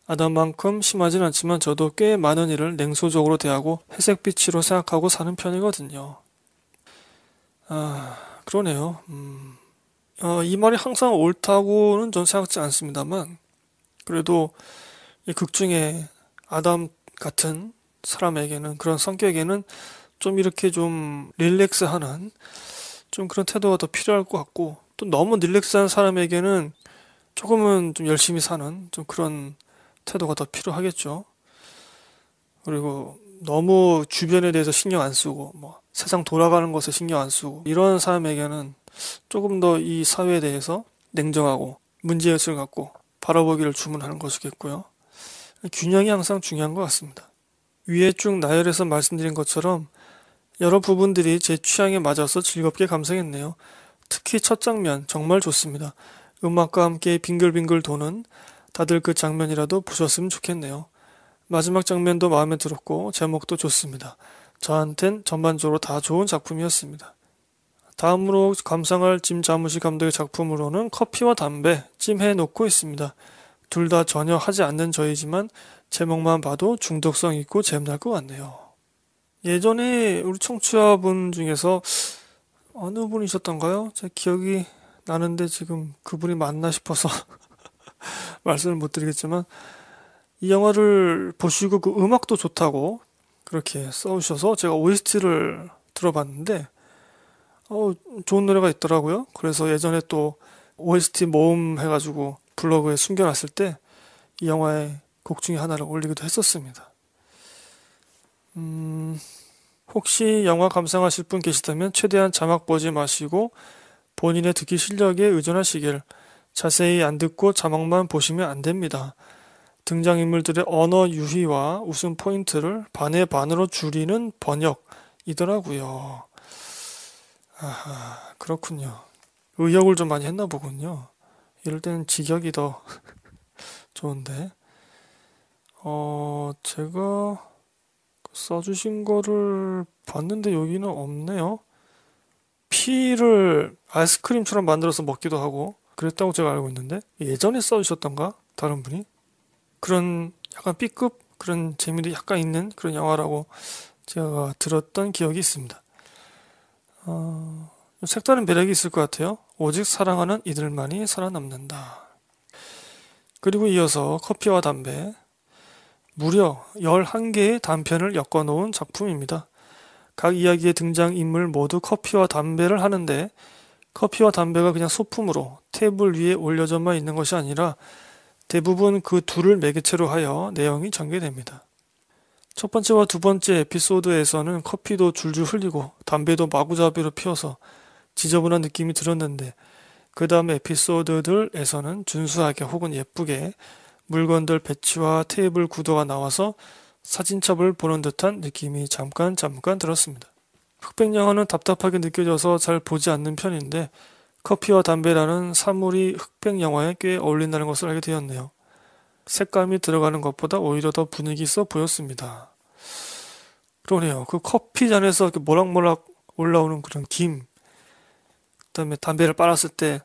A: 아담만큼 심하진 않지만 저도 꽤 많은 일을 냉소적으로 대하고 회색빛으로 생각하고 사는 편이거든요. 아, 그러네요. 음, 어, 이 말이 항상 옳다고는 전 생각지 않습니다만, 그래도 이극 중에 아담 같은 사람에게는 그런 성격에는 좀 이렇게 좀 릴렉스하는 좀 그런 태도가 더 필요할 것 같고 또 너무 릴렉스한 사람에게는 조금은 좀 열심히 사는 좀 그런 태도가 더 필요하겠죠. 그리고 너무 주변에 대해서 신경 안 쓰고 뭐 세상 돌아가는 것에 신경 안 쓰고 이런 사람에게는 조금 더 이 사회에 대해서 냉정하고 문제의식을 갖고 바라보기를 주문하는 것이겠고요. 균형이 항상 중요한 것 같습니다. 위에 쭉 나열해서 말씀드린 것처럼 여러 부분들이 제 취향에 맞아서 즐겁게 감상했네요. 특히 첫 장면 정말 좋습니다. 음악과 함께 빙글빙글 도는 다들 그 장면이라도 보셨으면 좋겠네요. 마지막 장면도 마음에 들었고 제목도 좋습니다. 저한텐 전반적으로 다 좋은 작품이었습니다. 다음으로 감상할 짐 자무시 감독의 작품으로는 커피와 담배, 찜해 놓고 있습니다. 둘 다 전혀 하지 않는 저이지만 제목만 봐도 중독성 있고 재미날 것 같네요. 예전에 우리 청취자분 중에서 어느 분이셨던가요? 제 기억이 나는데 지금 그분이 맞나 싶어서 말씀을 못 드리겠지만 이 영화를 보시고 그 음악도 좋다고 그렇게 써오셔서 제가 OST를 들어봤는데 어, 좋은 노래가 있더라고요. 그래서 예전에 또 OST 모음 해가지고 블로그에 숨겨놨을 때 이 영화의 곡 중에 하나를 올리기도 했었습니다. 음, 혹시 영화 감상하실 분 계시다면 최대한 자막 보지 마시고 본인의 듣기 실력에 의존하시길 자세히 안 듣고 자막만 보시면 안 됩니다. 등장인물들의 언어 유희와 웃음 포인트를 반의 반으로 줄이는 번역이더라고요. 아 그렇군요. 의역을 좀 많이 했나 보군요. 이럴 때는 직역이 더 좋은데. 어, 제가 써주신 거를 봤는데 여기는 없네요. 피를 아이스크림처럼 만들어서 먹기도 하고, 그랬다고 제가 알고 있는데 예전에 써주셨던가 다른 분이 그런 약간 B급 그런 재미도 약간 있는 그런 영화라고 제가 들었던 기억이 있습니다. 어, 색다른 매력이 있을 것 같아요. 오직 사랑하는 이들만이 살아남는다. 그리고 이어서 커피와 담배 무려 11개의 단편을 엮어놓은 작품입니다. 각 이야기의 등장인물 모두 커피와 담배를 하는데 커피와 담배가 그냥 소품으로 테이블 위에 올려져만 있는 것이 아니라 대부분 그 둘을 매개체로 하여 내용이 전개됩니다. 첫 번째와 두 번째 에피소드에서는 커피도 줄줄 흘리고 담배도 마구잡이로 피워서 지저분한 느낌이 들었는데 그 다음 에피소드들에서는 준수하게 혹은 예쁘게 물건들 배치와 테이블 구도가 나와서 사진첩을 보는 듯한 느낌이 잠깐 잠깐 들었습니다. 흑백 영화는 답답하게 느껴져서 잘 보지 않는 편인데 커피와 담배라는 사물이 흑백 영화에 꽤 어울린다는 것을 알게 되었네요. 색감이 들어가는 것보다 오히려 더 분위기 있어 보였습니다. 그러네요. 그 커피잔에서 이렇게 모락모락 올라오는 그런 김. 그다음에 담배를 빨았을 때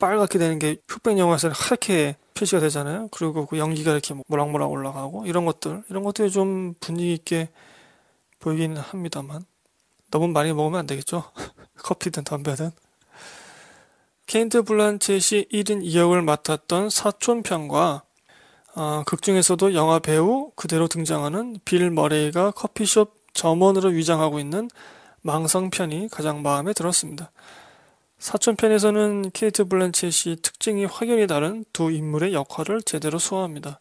A: 빨갛게 되는 게 흑백 영화에서는 하얗게 표시가 되잖아요. 그리고 그 연기가 이렇게 모락모락 올라가고 이런 것들 이런 것들이 좀 분위기 있게 보이긴 합니다만 너무 많이 먹으면 안 되겠죠? 커피든 담배든. 케인트 블란쳇이 1인 2역을 맡았던 사촌편과 어, 아, 극 중에서도 영화 배우 그대로 등장하는 빌 머레이가 커피숍 점원으로 위장하고 있는 망상편이 가장 마음에 들었습니다. 사촌편에서는 케이트 블란쳇이 특징이 확연히 다른 두 인물의 역할을 제대로 소화합니다.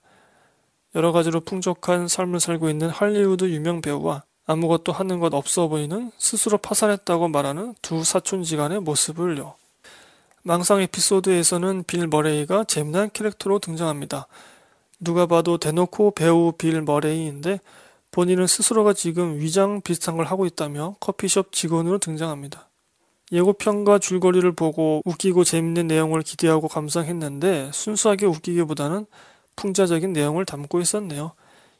A: 여러 가지로 풍족한 삶을 살고 있는 할리우드 유명 배우와 아무것도 하는 것 없어 보이는 스스로 파산했다고 말하는 두 사촌지간의 모습을요. 망상 에피소드에서는 빌 머레이가 재미난 캐릭터로 등장합니다. 누가 봐도 대놓고 배우 빌 머레이인데 본인은 스스로가 지금 위장 비슷한 걸 하고 있다며 커피숍 직원으로 등장합니다. 예고편과 줄거리를 보고 웃기고 재밌는 내용을 기대하고 감상했는데 순수하게 웃기기보다는 풍자적인 내용을 담고 있었네요.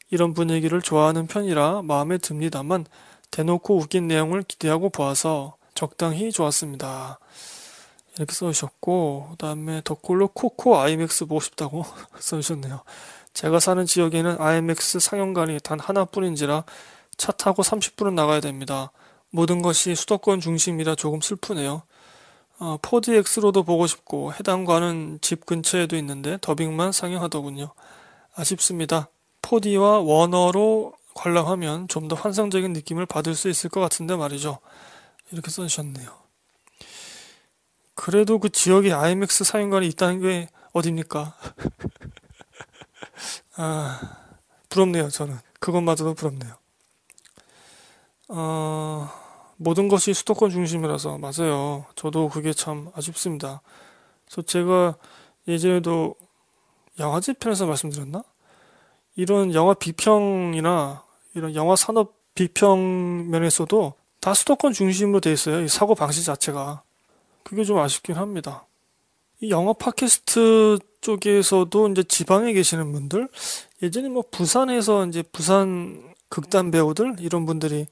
A: 이런 분위기를 좋아하는 편이라 마음에 듭니다만 대놓고 웃긴 내용을 기대하고 보아서 적당히 좋았습니다. 이렇게 써주셨고 그다음에 덕골로 코코 IMAX 보고 싶다고 써주셨네요. 제가 사는 지역에는 IMAX 상영관이 단 하나뿐인지라 차 타고 30분은 나가야 됩니다. 모든 것이 수도권 중심이라 조금 슬프네요. 어, 4DX로도 보고 싶고 해당관은 집 근처에도 있는데 더빙만 상영하더군요. 아쉽습니다. 4D와 원어로 관람하면 좀 더 환상적인 느낌을 받을 수 있을 것 같은데 말이죠. 이렇게 써주셨네요. 그래도 그 지역에 IMAX 사용관이 있다는 게 어딥니까? 아, 부럽네요, 저는. 그것마저도 부럽네요. 어, 모든 것이 수도권 중심이라서, 맞아요. 저도 그게 참 아쉽습니다. 그래서 제가 예전에도 양화지 편에서 말씀드렸나? 이런 영화 비평이나 이런 영화 산업 비평 면에서도 다 수도권 중심으로 돼 있어요. 이 사고 방식 자체가. 그게 좀 아쉽긴 합니다. 이 영화 팟캐스트 쪽에서도 이제 지방에 계시는 분들, 예전에 뭐 부산에서 이제 부산 극단 배우들, 이런 분들이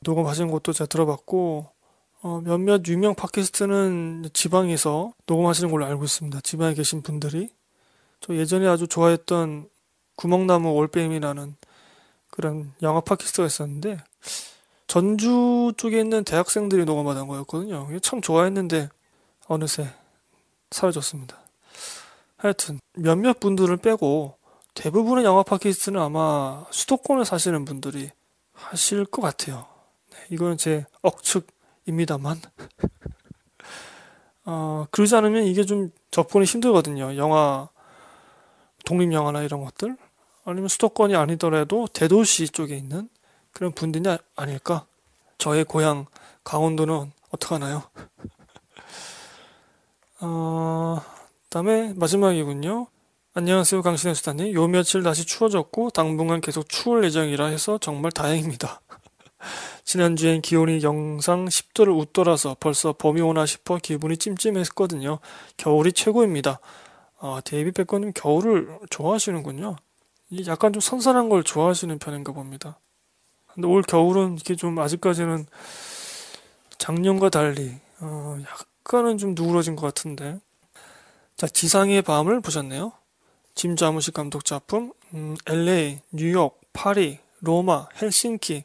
A: 녹음하신 것도 제가 들어봤고, 어, 몇몇 유명 팟캐스트는 지방에서 녹음하시는 걸로 알고 있습니다. 지방에 계신 분들이. 저 예전에 아주 좋아했던 구멍나무 올빼미라는 그런 영화 팟캐스트가 있었는데 전주 쪽에 있는 대학생들이 녹음하던 거였거든요. 참 좋아했는데 어느새 사라졌습니다. 하여튼 몇몇 분들을 빼고 대부분의 영화 팟캐스트는 아마 수도권에 사시는 분들이 하실 것 같아요. 네, 이거는 제 억측입니다만. 어, 그러지 않으면 이게 좀 접근이 힘들거든요. 영화, 독립영화나 이런 것들. 아니면 수도권이 아니더라도 대도시 쪽에 있는 그런 분들이 아닐까? 저의 고향 강원도는 어떡하나요? 어, 다음에 마지막이군요. 안녕하세요 강신의 수다님. 요 며칠 다시 추워졌고 당분간 계속 추울 예정이라 해서 정말 다행입니다. 지난주엔 기온이 영상 10도를 웃돌아서 벌써 봄이 오나 싶어 기분이 찜찜했거든요. 겨울이 최고입니다. 아, 어, 데이비 백건님 겨울을 좋아하시는군요. 약간 좀 선선한 걸 좋아하시는 편인가 봅니다. 근데 올 겨울은 이게 좀 아직까지는 작년과 달리 어, 약간은 좀 누그러진 것 같은데. 자, 지상의 밤을 보셨네요. 짐 자무식 감독 작품 음, LA, 뉴욕, 파리, 로마, 헬싱키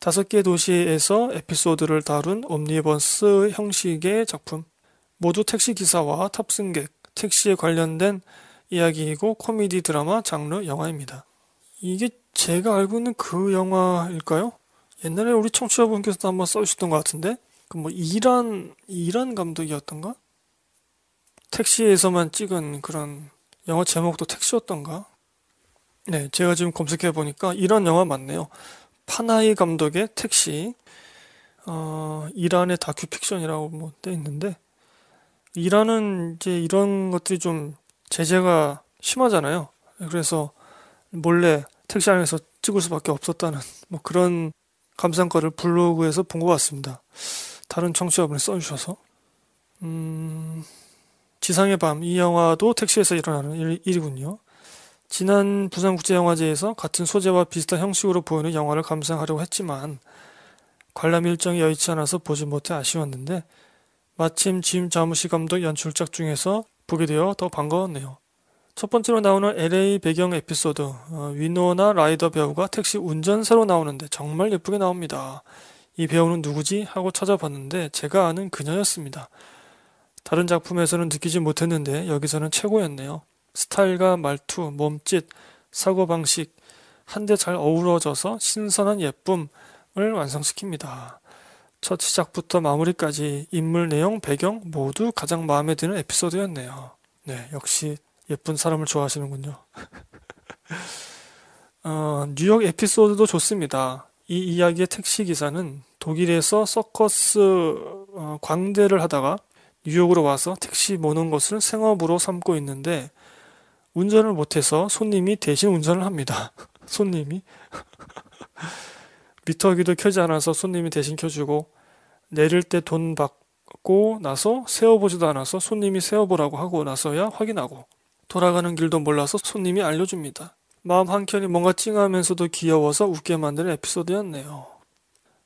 A: 다섯 개 도시에서 에피소드를 다룬 옴니버스 형식의 작품. 모두 택시 기사와 탑승객, 택시에 관련된 이야기이고 코미디 드라마 장르 영화입니다. 이게 제가 알고 있는 그 영화일까요? 옛날에 우리 청취자분께서도 한번 써주셨던 것 같은데 그뭐 이란 이란 감독이었던가? 택시에서만 찍은 그런 영화 제목도 택시였던가? 네, 제가 지금 검색해 보니까 이런 영화 맞네요. 파나이 감독의 택시, 어, 이란의 다큐픽션이라고 뭐돼 있는데 이란은 이제 이런 것들이 좀 제재가 심하잖아요. 그래서 몰래 택시 안에서 찍을 수밖에 없었다는 뭐 그런 감상가를 블로그에서 본 것 같습니다. 다른 청취자분이 써주셔서 음, 지상의 밤 이 영화도 택시에서 일어나는 일, 일이군요. 지난 부산국제영화제에서 같은 소재와 비슷한 형식으로 보이는 영화를 감상하려고 했지만 관람 일정이 여의치 않아서 보지 못해 아쉬웠는데 마침 짐 자무시 감독 연출작 중에서 보게 되어 더 반가웠네요. 첫 번째로 나오는 LA 배경 에피소드 어, 위노나 라이더 배우가 택시 운전사로 나오는데 정말 예쁘게 나옵니다. 이 배우는 누구지? 하고 찾아봤는데 제가 아는 그녀였습니다. 다른 작품에서는 느끼지 못했는데 여기서는 최고였네요. 스타일과 말투, 몸짓, 사고방식 한데 잘 어우러져서 신선한 예쁨을 완성시킵니다. 첫 시작부터 마무리까지 인물 내용 배경 모두 가장 마음에 드는 에피소드였네요. 네, 역시 예쁜 사람을 좋아하시는군요. 어, 뉴욕 에피소드도 좋습니다. 이 이야기의 택시 기사는 독일에서 서커스 어, 광대를 하다가 뉴욕으로 와서 택시 모는 것을 생업으로 삼고 있는데 운전을 못해서 손님이 대신 운전을 합니다. 손님이 미터기도 켜지 않아서 손님이 대신 켜주고 내릴 때 돈 받고 나서 세워보지도 않아서 손님이 세워보라고 하고 나서야 확인하고 돌아가는 길도 몰라서 손님이 알려줍니다. 마음 한켠이 뭔가 찡하면서도 귀여워서 웃게 만드는 에피소드였네요.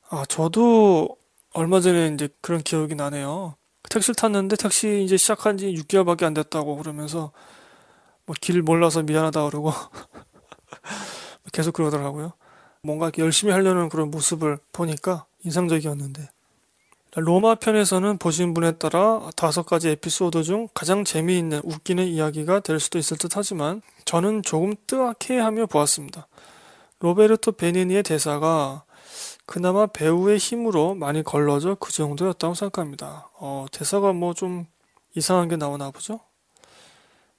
A: 아, 저도 얼마 전에 이제 그런 기억이 나네요. 택시를 탔는데 택시 이제 시작한 지 6개월밖에 안 됐다고 그러면서 뭐길 몰라서 미안하다 그러고 계속 그러더라고요. 뭔가 열심히 하려는 그런 모습을 보니까 인상적이었는데 로마 편에서는 보신 분에 따라 다섯 가지 에피소드 중 가장 재미있는 웃기는 이야기가 될 수도 있을 듯 하지만 저는 조금 뜨악해 하며 보았습니다. 로베르토 베니니의 대사가 그나마 배우의 힘으로 많이 걸러져 그 정도였다고 생각합니다. 어, 대사가 뭐 좀 이상한 게 나오나 보죠?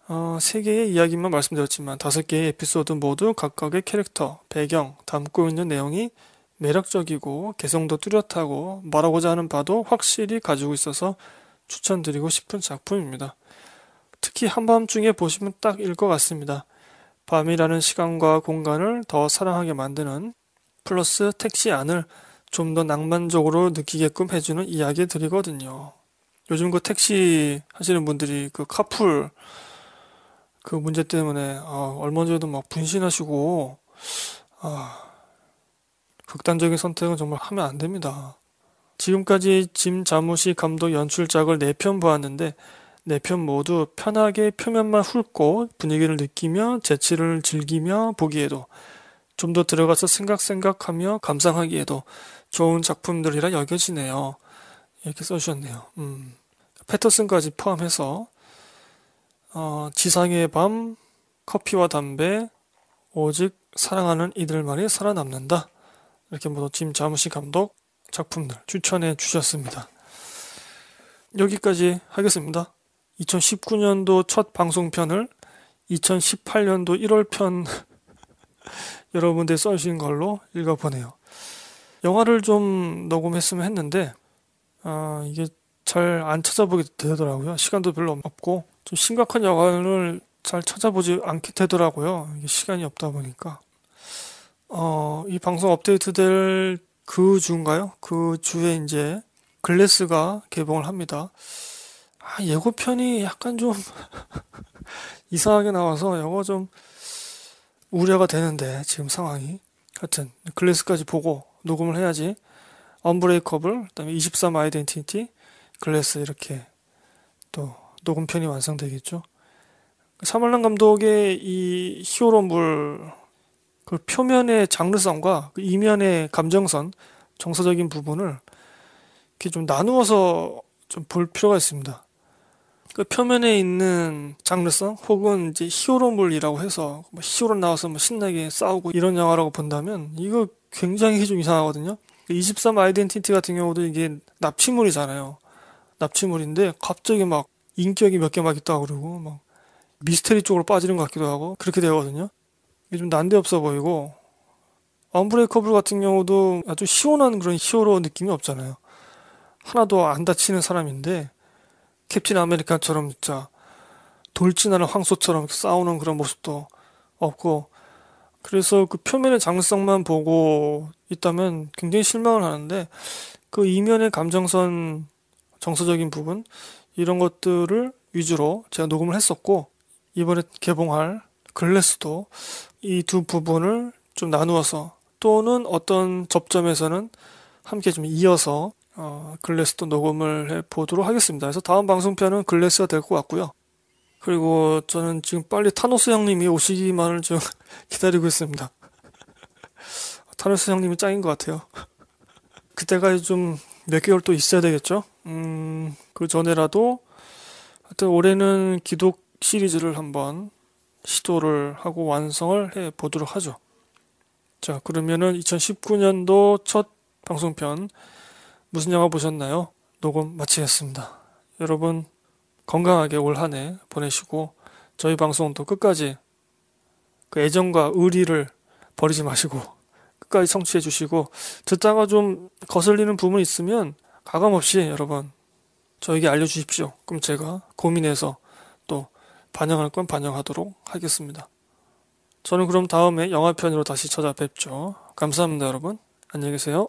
A: 어, 3개의 이야기만 말씀드렸지만 다섯 개의 에피소드 모두 각각의 캐릭터, 배경, 담고 있는 내용이 매력적이고 개성도 뚜렷하고 말하고자 하는 바도 확실히 가지고 있어서 추천드리고 싶은 작품입니다. 특히 한밤중에 보시면 딱 일 것 같습니다. 밤이라는 시간과 공간을 더 사랑하게 만드는 플러스 택시 안을 좀 더 낭만적으로 느끼게끔 해주는 이야기들이거든요. 요즘 그 택시 하시는 분들이 그 카풀 그 문제 때문에 아, 어, 얼마 전에도 막 분신하시고 아, 극단적인 선택은 정말 하면 안 됩니다. 지금까지 짐 자무시 감독 연출작을 4편 보았는데 4편 모두 편하게 표면만 훑고 분위기를 느끼며 재치를 즐기며 보기에도 좀 더 들어가서 생각생각하며 감상하기에도 좋은 작품들이라 여겨지네요. 이렇게 써주셨네요. 음. 패터슨까지 포함해서 어, 지상의 밤, 커피와 담배, 오직 사랑하는 이들만이 살아남는다. 이렇게 모두 짐 자무시 감독 작품들 추천해 주셨습니다. 여기까지 하겠습니다. 2019년도 첫 방송편을 2018년도 1월 편 여러분들 써주신 걸로 읽어보네요. 영화를 좀 녹음했으면 했는데 아, 이게 잘 안 찾아보게 되더라고요. 시간도 별로 없고 좀 심각한 영화를 잘 찾아보지 않게 되더라고요. 이게 시간이 없다 보니까. 어, 이 방송 업데이트 될 그 주인가요? 그 주에 이제 글래스가 개봉을 합니다. 아, 예고편이 약간 좀 이상하게 나와서 영어 좀 우려가 되는데 지금 상황이 하여튼 글래스까지 보고 녹음을 해야지 언브레이커블 그다음에 23 아이덴티티 글래스 이렇게 또 녹음편이 완성되겠죠. 사말란 감독의 이 히어로물 그 표면의 장르성과 그 이면의 감정선, 정서적인 부분을 이렇게 좀 나누어서 좀 볼 필요가 있습니다. 그 표면에 있는 장르성 혹은 이제 히어로물이라고 해서 뭐 히어로 나와서 뭐 신나게 싸우고 이런 영화라고 본다면 이거 굉장히 좀 이상하거든요. 23 그 아이덴티티 같은 경우도 이게 납치물이잖아요. 납치물인데 갑자기 막 인격이 몇 개 막 있다 그러고 막 미스터리 쪽으로 빠지는 것 같기도 하고 그렇게 되거든요. 이게 좀 난데없어 보이고 언브레이커블 같은 경우도 아주 시원한 그런 히어로 느낌이 없잖아요. 하나도 안 다치는 사람인데 캡틴 아메리카처럼 진짜 돌진하는 황소처럼 싸우는 그런 모습도 없고 그래서 그 표면의 장르성만 보고 있다면 굉장히 실망을 하는데 그 이면의 감정선 정서적인 부분 이런 것들을 위주로 제가 녹음을 했었고 이번에 개봉할 글래스도 이 두 부분을 좀 나누어서 또는 어떤 접점에서는 함께 좀 이어서 어, 글래스도 녹음을 해 보도록 하겠습니다. 그래서 다음 방송편은 글래스가 될 것 같고요. 그리고 저는 지금 빨리 타노스 형님이 오시기만을 좀 기다리고 있습니다. 타노스 형님이 짱인 것 같아요. 그때까지 좀몇 개월 또 있어야 되겠죠? 음, 그 전에라도 하여튼 올해는 기독 시리즈를 한번 시도를 하고 완성을 해 보도록 하죠. 자, 그러면은 2019년도 첫 방송편 무슨 영화 보셨나요? 녹음 마치겠습니다. 여러분 건강하게 올 한 해 보내시고 저희 방송도 끝까지 그 애정과 의리를 버리지 마시고 끝까지 청취해 주시고 듣다가 좀 거슬리는 부분 이 있으면 가감없이 여러분 저에게 알려주십시오. 그럼 제가 고민해서 또 반영할 건 반영하도록 하겠습니다. 저는 그럼 다음에 영화편으로 다시 찾아뵙죠. 감사합니다, 여러분. 안녕히 계세요.